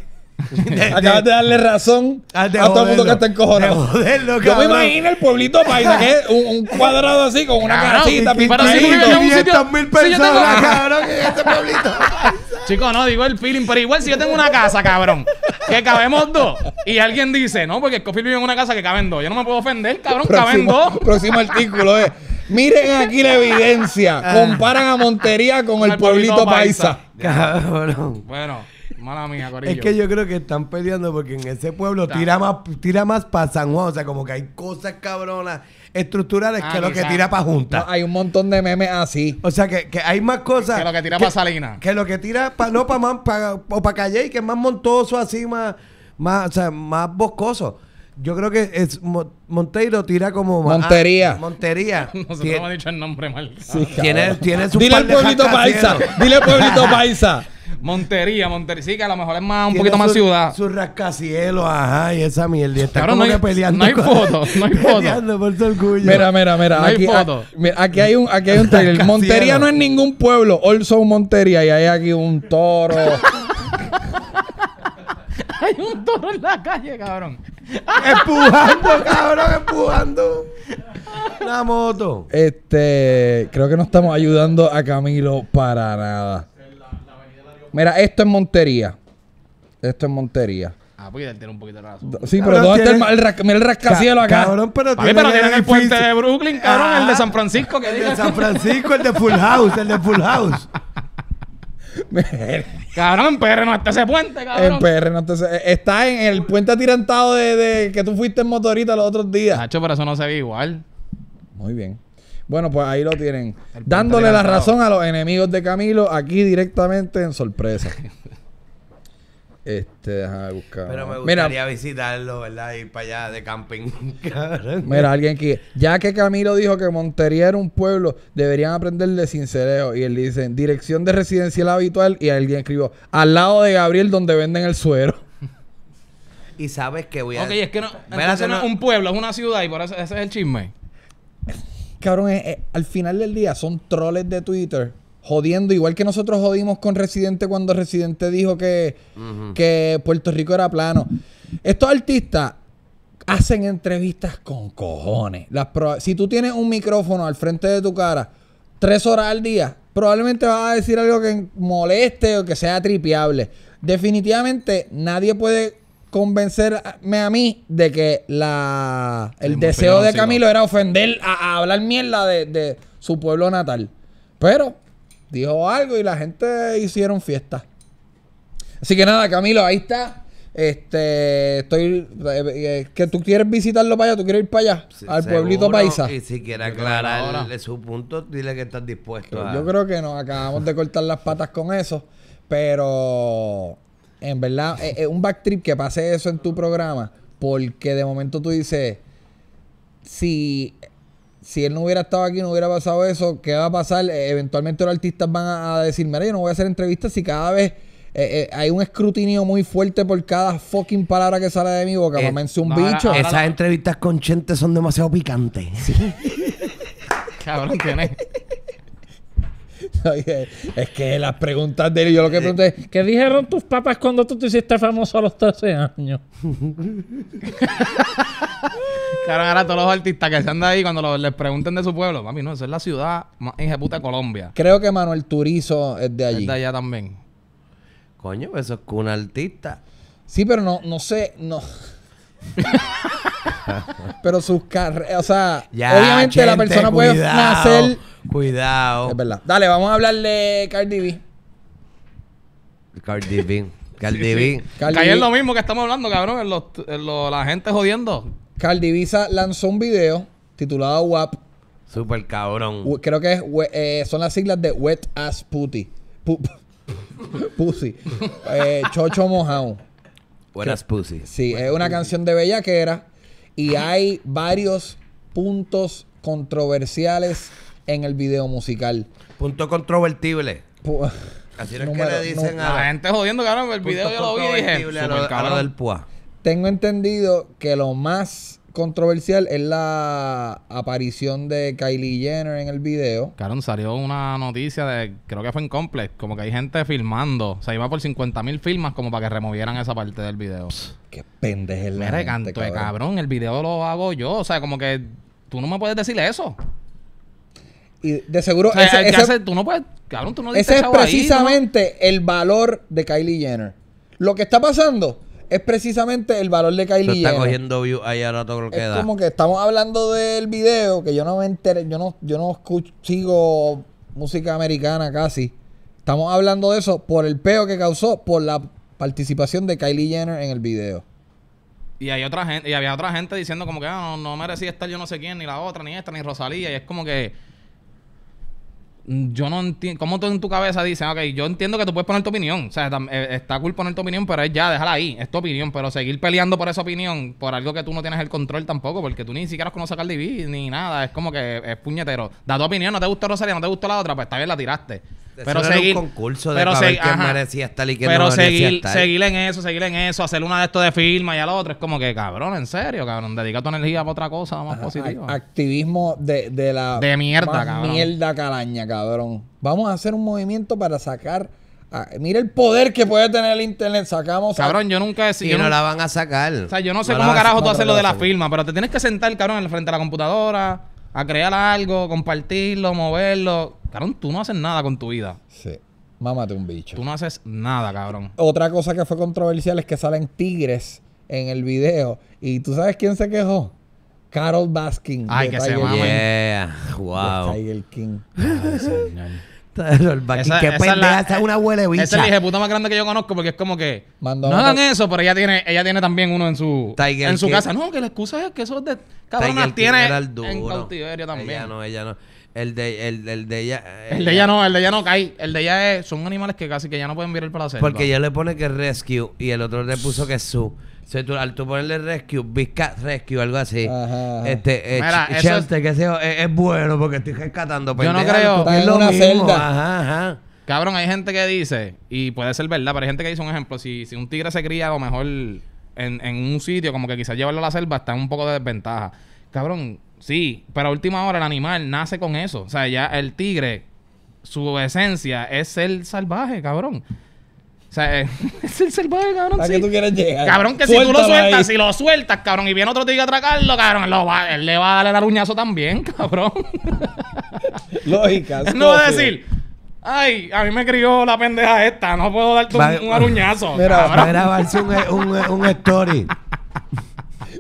Acabas de darle razón ah, a, todo el mundo que está encojonado. Joderlo, Yo me imagino el pueblito paisa, que es un, cuadrado así con una claro, casita, pintadito. Pero si mil personas, cabrón, en este pueblito paisa. Chicos, no digo el feeling, pero igual si yo tengo una casa, cabrón, que cabemos dos, y alguien dice, no, porque Scofield vive en una casa que caben dos. Yo no me puedo ofender, cabrón, caben dos. Próximo artículo es. Miren aquí la evidencia. Ah. Comparan a Montería con, el, pueblito, paisa. paisa. Cabrón. Bueno. Mala mía, Es que yo creo que están peleando porque en ese pueblo tira más, tira más para San Juan. O sea, como que hay cosas cabronas estructurales ah, que lo que tira para Junta. hay un montón de memes así. O sea, que, hay más cosas. Que lo que tira para Salinas. Que lo que tira para, no, para o para Calle, que es más montoso, así, más, más, o sea, más boscoso. Yo creo que es Monteiro tira como Montería. No ah, Montería. Nosotros ha dicho el nombre mal. Ah, tiene tiene Dile al pueblito paisa. Dile al pueblito paisa. Montería, Montería. Sí, que a lo mejor es más, un poquito más ciudad. Su rascacielos, ajá, y esa mierda. está como no hay, que peleando. No hay fotos, no hay fotos. Mira, mira, mira. aquí, hay ah, aquí hay un, aquí hay un Montería no es ningún pueblo. Also Montería. Y hay aquí un toro. hay un toro en la calle, cabrón. empujando, cabrón, empujando. La moto. Este, creo que no estamos ayudando a Camilo para nada. Mira, esto es Montería. Esto es Montería. Ah, porque él tiene un poquito de razón. Sí, pero ¿dónde está el, el, el acá? Cabrón, pero tiene. pero tienen el puente de Brooklyn, cabrón, el de ah. San Francisco. el de San Francisco, el de Full House, el de Full House. cabrón, en PR no está ese puente, cabrón. En PR no está ese... Está en el puente atirantado de, de que tú fuiste en motorita los otros días. Nacho, pero eso no se ve igual. Muy bien. Bueno, pues ahí lo tienen. Dándole la razón a los enemigos de Camilo aquí directamente en sorpresa. Este, déjame buscar. Pero me gustaría visitarlo, ¿verdad? Ir para allá de camping. mira, alguien que. Ya que Camilo dijo que Montería era un pueblo, deberían aprender de cincereo. Y él dice: dirección de residencial habitual. Y alguien escribió: al lado de Gabriel, donde venden el suero. Y sabes que voy a. Ok, es que no. no, un pueblo, es una ciudad. Y por eso ese es el chisme. Cabrón, eh, eh, al final del día son troles de Twitter jodiendo, igual que nosotros jodimos con Residente cuando Residente dijo que, Puerto Rico era plano. Estos artistas hacen entrevistas con cojones. si tú tienes un micrófono al frente de tu cara tres horas al día, probablemente vas a decir algo que moleste o que sea tripiable. Definitivamente nadie puede convencerme a mí de que la, el deseo de Camilo era ofender, a, hablar mierda de, su pueblo natal. Pero dijo algo y la gente hicieron fiesta. Así que nada, Camilo, ahí está. Este, estoy. Eh, eh, que tú quieres visitarlo para allá, tú quieres ir para allá, al pueblito paisa. Y si quieres aclararle su punto, dile que estás dispuesto. Yo, yo creo que nos acabamos de cortar las patas con eso, pero en verdad, es, eh, eh, un back trip que pase eso en tu programa, porque de momento tú dices, si, si él no hubiera estado aquí, no hubiera pasado eso, ¿qué va a pasar? Eh, eventualmente los artistas van a, decir, mira, yo no voy a hacer entrevistas si cada vez... hay un escrutinio muy fuerte por cada fucking palabra que sale de mi boca. un bicho. Esas entrevistas con Chente son demasiado picantes. Sí. Cabrón, tienes Oye, es que las preguntas de él, yo lo que eh, pregunté es, eh. ¿qué dijeron tus papás cuando tú te hiciste famoso a los 13 años? claro, ahora todos los artistas que se andan ahí, cuando les pregunten de su pueblo, mami, no, esa es la ciudad más jeputa de Colombia. Creo que Manuel Turizo es de allí. Es de allá también. Coño, pues eso es que un artista. Sí, pero no, no sé, no. pero sus carreras, o sea, obviamente la persona puede nacer Cuidado. Es verdad. Dale, vamos a hablar de Cardi B. Cardi B. Cardi B. Sí. es lo mismo que estamos hablando, cabrón. En los, la gente jodiendo. Cardi B lanzó un video titulado WAP. Super cabrón. Creo que eh, son las siglas de Wet as Putty. Pussy. eh, Chocho Mojado. Buenas Pussy. Sí, es una canción de bellaquera y hay varios puntos controversiales en el video musical. Punto controvertible. Así es que le dicen a La gente jodiendo, cabrón. El video yo lo vi y dije. Tengo entendido que lo más controversial es la aparición de Kylie Jenner en el video. Cabrón, salió una noticia de, creo que fue en Complex, como que hay gente filmando. Se iba por 50 mil filmas como para que removieran esa parte del video. Qué pendeje el me cabrón, el video lo hago yo. O sea, como que tú no me puedes decir eso. Y de seguro. ese, es precisamente el valor de Kylie Jenner. Lo que está pasando es precisamente el valor de Kylie Jenner. está cogiendo view ahí a rato lo que es da. como que estamos hablando del video que yo no me enteré. Yo no, yo no escucho, sigo música americana casi. Estamos hablando de eso por el peo que causó por la participación de Kylie Jenner en el video. Y hay otra gente, y había otra gente diciendo como que ah, no, no merecía estar yo no sé quién, ni la otra, ni esta, ni Rosalía. Y es como que yo no entiendo. ¿Cómo tú en tu cabeza dices, ok, yo entiendo que tú puedes poner tu opinión? O sea, eh, está cool poner tu opinión, pero es ya, déjala ahí, es tu opinión. Pero seguir peleando por esa opinión, por algo que tú no tienes el control tampoco, porque tú ni siquiera conoces a Cardi ni nada, es como que es puñetero. Da tu opinión, no te gusta Rosalía, no te gusta la otra, pues está bien, la tiraste. Pero seguir. pero saber y seguir, seguir en eso, seguir en eso, hacer una de esto de firma y al otro, Es como que, cabrón, en serio, cabrón. Dedica tu energía a otra cosa más positiva. Activismo de, de la. De mierda, cabrón. Mierda calaña, cabrón cabrón. Vamos a hacer un movimiento para sacar. mira el poder que puede tener el internet. Sacamos. Cabrón, yo nunca he Y no la van a sacar. O sea, yo no sé cómo carajo tú haces lo de la firma, pero te tienes que sentar, cabrón, en frente a la computadora, a crear algo, compartirlo, moverlo. Cabrón, tú no haces nada con tu vida. Sí. Mámate un bicho. Tú no haces nada, cabrón. Otra cosa que fue controversial es que salen tigres en el video. ¿Y tú sabes quién se quejó? Carol Baskin. Ay, que se llama. Wow. Tiger King. Carol Baskin. Qué Es una huele bicha. Esa es la puta más grande que yo conozco porque es como que. no hagan eso, pero ella tiene, ella tiene también uno en su, en su casa. No, que la excusa es que eso es de. Cabrón, tiene en cautiverio también. Ella no, ella no. El de, el, el de ella. El, de eh, ella no, el de ella no cae. El de ella es, son animales que casi que ya no pueden vivir para la Porque ella le pone que rescue y el otro le puso que su tú, al tú ponerle Rescue, viscat Rescue, algo así, este, es- bueno porque estoy rescatando. Yo no creo- lo Ajá, Cabrón, hay gente que dice, y puede ser verdad, pero hay gente que dice un ejemplo, si, si un tigre se cría o mejor en, en un sitio, como que quizás llevarlo a la selva está en un poco de desventaja. Cabrón, sí, pero a última hora el animal nace con eso. O sea, ya el tigre, su esencia es ser salvaje, cabrón. O sea, eh, es el salvaje, cabrón. ¿A tú quieres llegar? Cabrón, que si tú lo sueltas, si lo sueltas, cabrón, y viene otro tío a atracarlo, cabrón, él le va a darle el aruñazo también, cabrón. Lógica. no va a decir, Ay, a mí me crió la pendeja esta. No puedo darte un, aruñazo. Mira, para grabarse un, un, un story.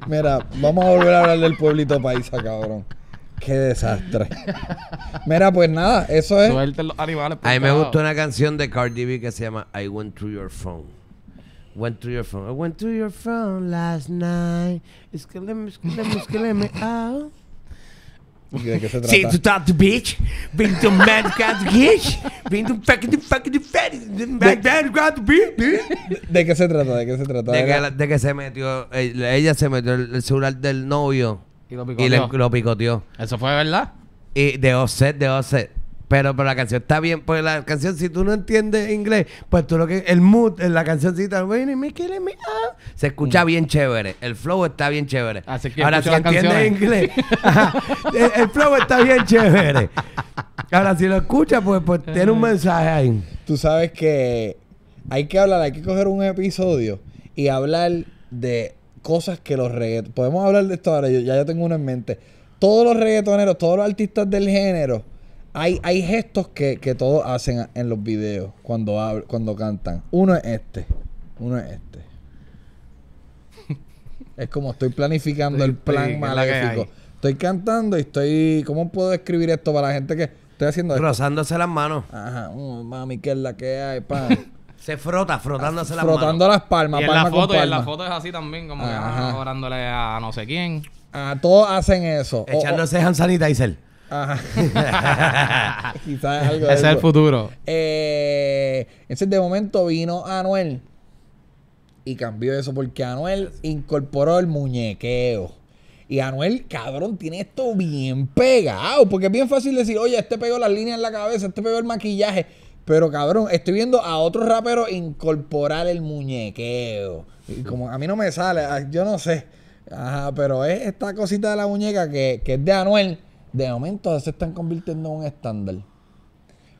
mira, vamos a volver a hablar del pueblito paisa, cabrón. Qué desastre. Mira, pues nada, eso es. Suelten los animales. A mí me gustó una canción de Cardi B que se llama I Went Through Your Phone. Went through your phone. I went through your phone last night. que le me out. ¿De qué se trata? Sí, to talk to bitch. Bring to man got the bitch. Bring the fucking fucking fucking man got the bitch. ¿De qué se trata? ¿De qué se trata? De, que, de que se metió. Eh, ella se metió el celular del novio y lo picoteó. Eso fue verdad. Y de offset, de offset. Pero, pero la canción está bien, pues la canción, si tú no entiendes inglés, pues tú lo que. El mood en la cancióncita, me ah, se escucha mm. bien chévere. El flow está bien chévere. Ah, Ahora, si entiendes inglés, el, flow está bien chévere. Ahora, si lo escuchas, pues, pues tiene un eh. mensaje ahí. Tú sabes que hay que hablar, hay que coger un episodio y hablar de cosas que los reggaetoneros. Podemos hablar de esto ahora, yo, ya yo tengo uno en mente. Todos los reggaetoneros, todos los artistas del género, hay, hay gestos que, que todos hacen en los videos cuando, cuando cantan. Uno es este. Uno es este. es como estoy planificando el plan Estoy cantando y estoy. ¿Cómo puedo describir esto para la gente que estoy haciendo esto? las manos. Ajá, mm, mami, ¿qué es la que hay, Se frota, frotándose las Frotando las palmas, y la foto, Y la foto es así también, como que ah, orándole a no sé quién. A ah, todos hacen eso. Echándose oh, y y Ajá. Quizás algo Ese es el futuro. Eh, entonces, de momento vino Anuel y cambió eso porque Anuel incorporó el muñequeo. Y Anuel, cabrón, tiene esto bien pegado. Porque es bien fácil decir, oye, este pegó las líneas en la cabeza, este pegó el maquillaje. Pero cabrón, estoy viendo a otro rapero incorporar el muñequeo. Y como a mí no me sale, ah, yo no sé. Ajá, pero es esta cosita de la muñeca que, que es de Anuel. De momento se están convirtiendo en un estándar.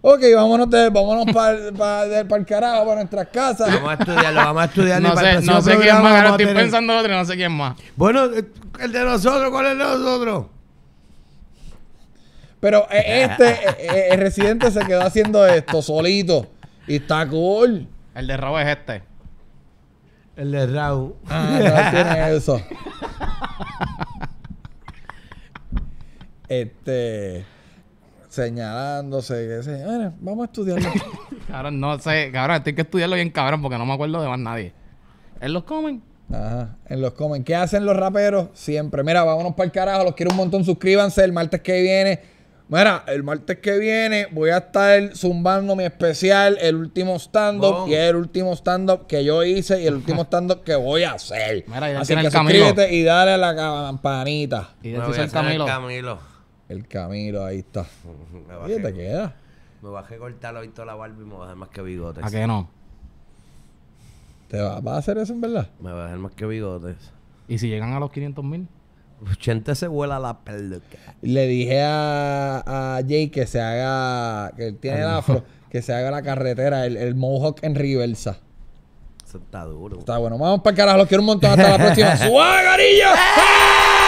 Ok, vámonos, vámonos para el carajo, para nuestras casas. Vamos a estudiarlo, vamos a estudiarlo. no, sé, no sé, quién más, no estoy pensando otro, no sé quién más. Bueno, eh, el de nosotros, ¿cuál es el de nosotros? Pero eh, este, eh, eh, el residente se quedó haciendo esto solito. Y está cool. El de Raúl es este. El de Rau. Ah, no tiene eso. este. Señalándose, vamos a estudiarlo. cabrón, no sé, cabrón, tengo que estudiarlo bien, cabrón, porque no me acuerdo de más nadie. En los comen. Ajá, en los comen. ¿Qué hacen los raperos? Siempre. Mira, vámonos para el carajo. Los quiero un montón. Suscríbanse el martes que viene. Mira, el martes que viene voy a estar zumbando mi especial, el último stand-up, y es el último stand-up que yo hice y el último stand-up que voy a hacer. Mira, Así que suscríbete y dale a la campanita. Y bueno, el Camilo. el Camilo. El Camilo, ahí está. ¿Qué te queda? Me bajé a cortar hoy toda la barba y me dejar más que bigotes. ¿A qué no? ¿Te va, a hacer eso en verdad? Me a dejar más que bigotes. ¿Y si llegan a los 500 mil? Chente se vuela la peluca. Le dije a, a Jay que se haga, que él tiene el afro, que se haga la carretera, el, el Mohawk en reversa. Eso está duro. Está bueno. Vamos para el carajo. Los quiero un montón. Hasta la próxima. ¡Suagarillo!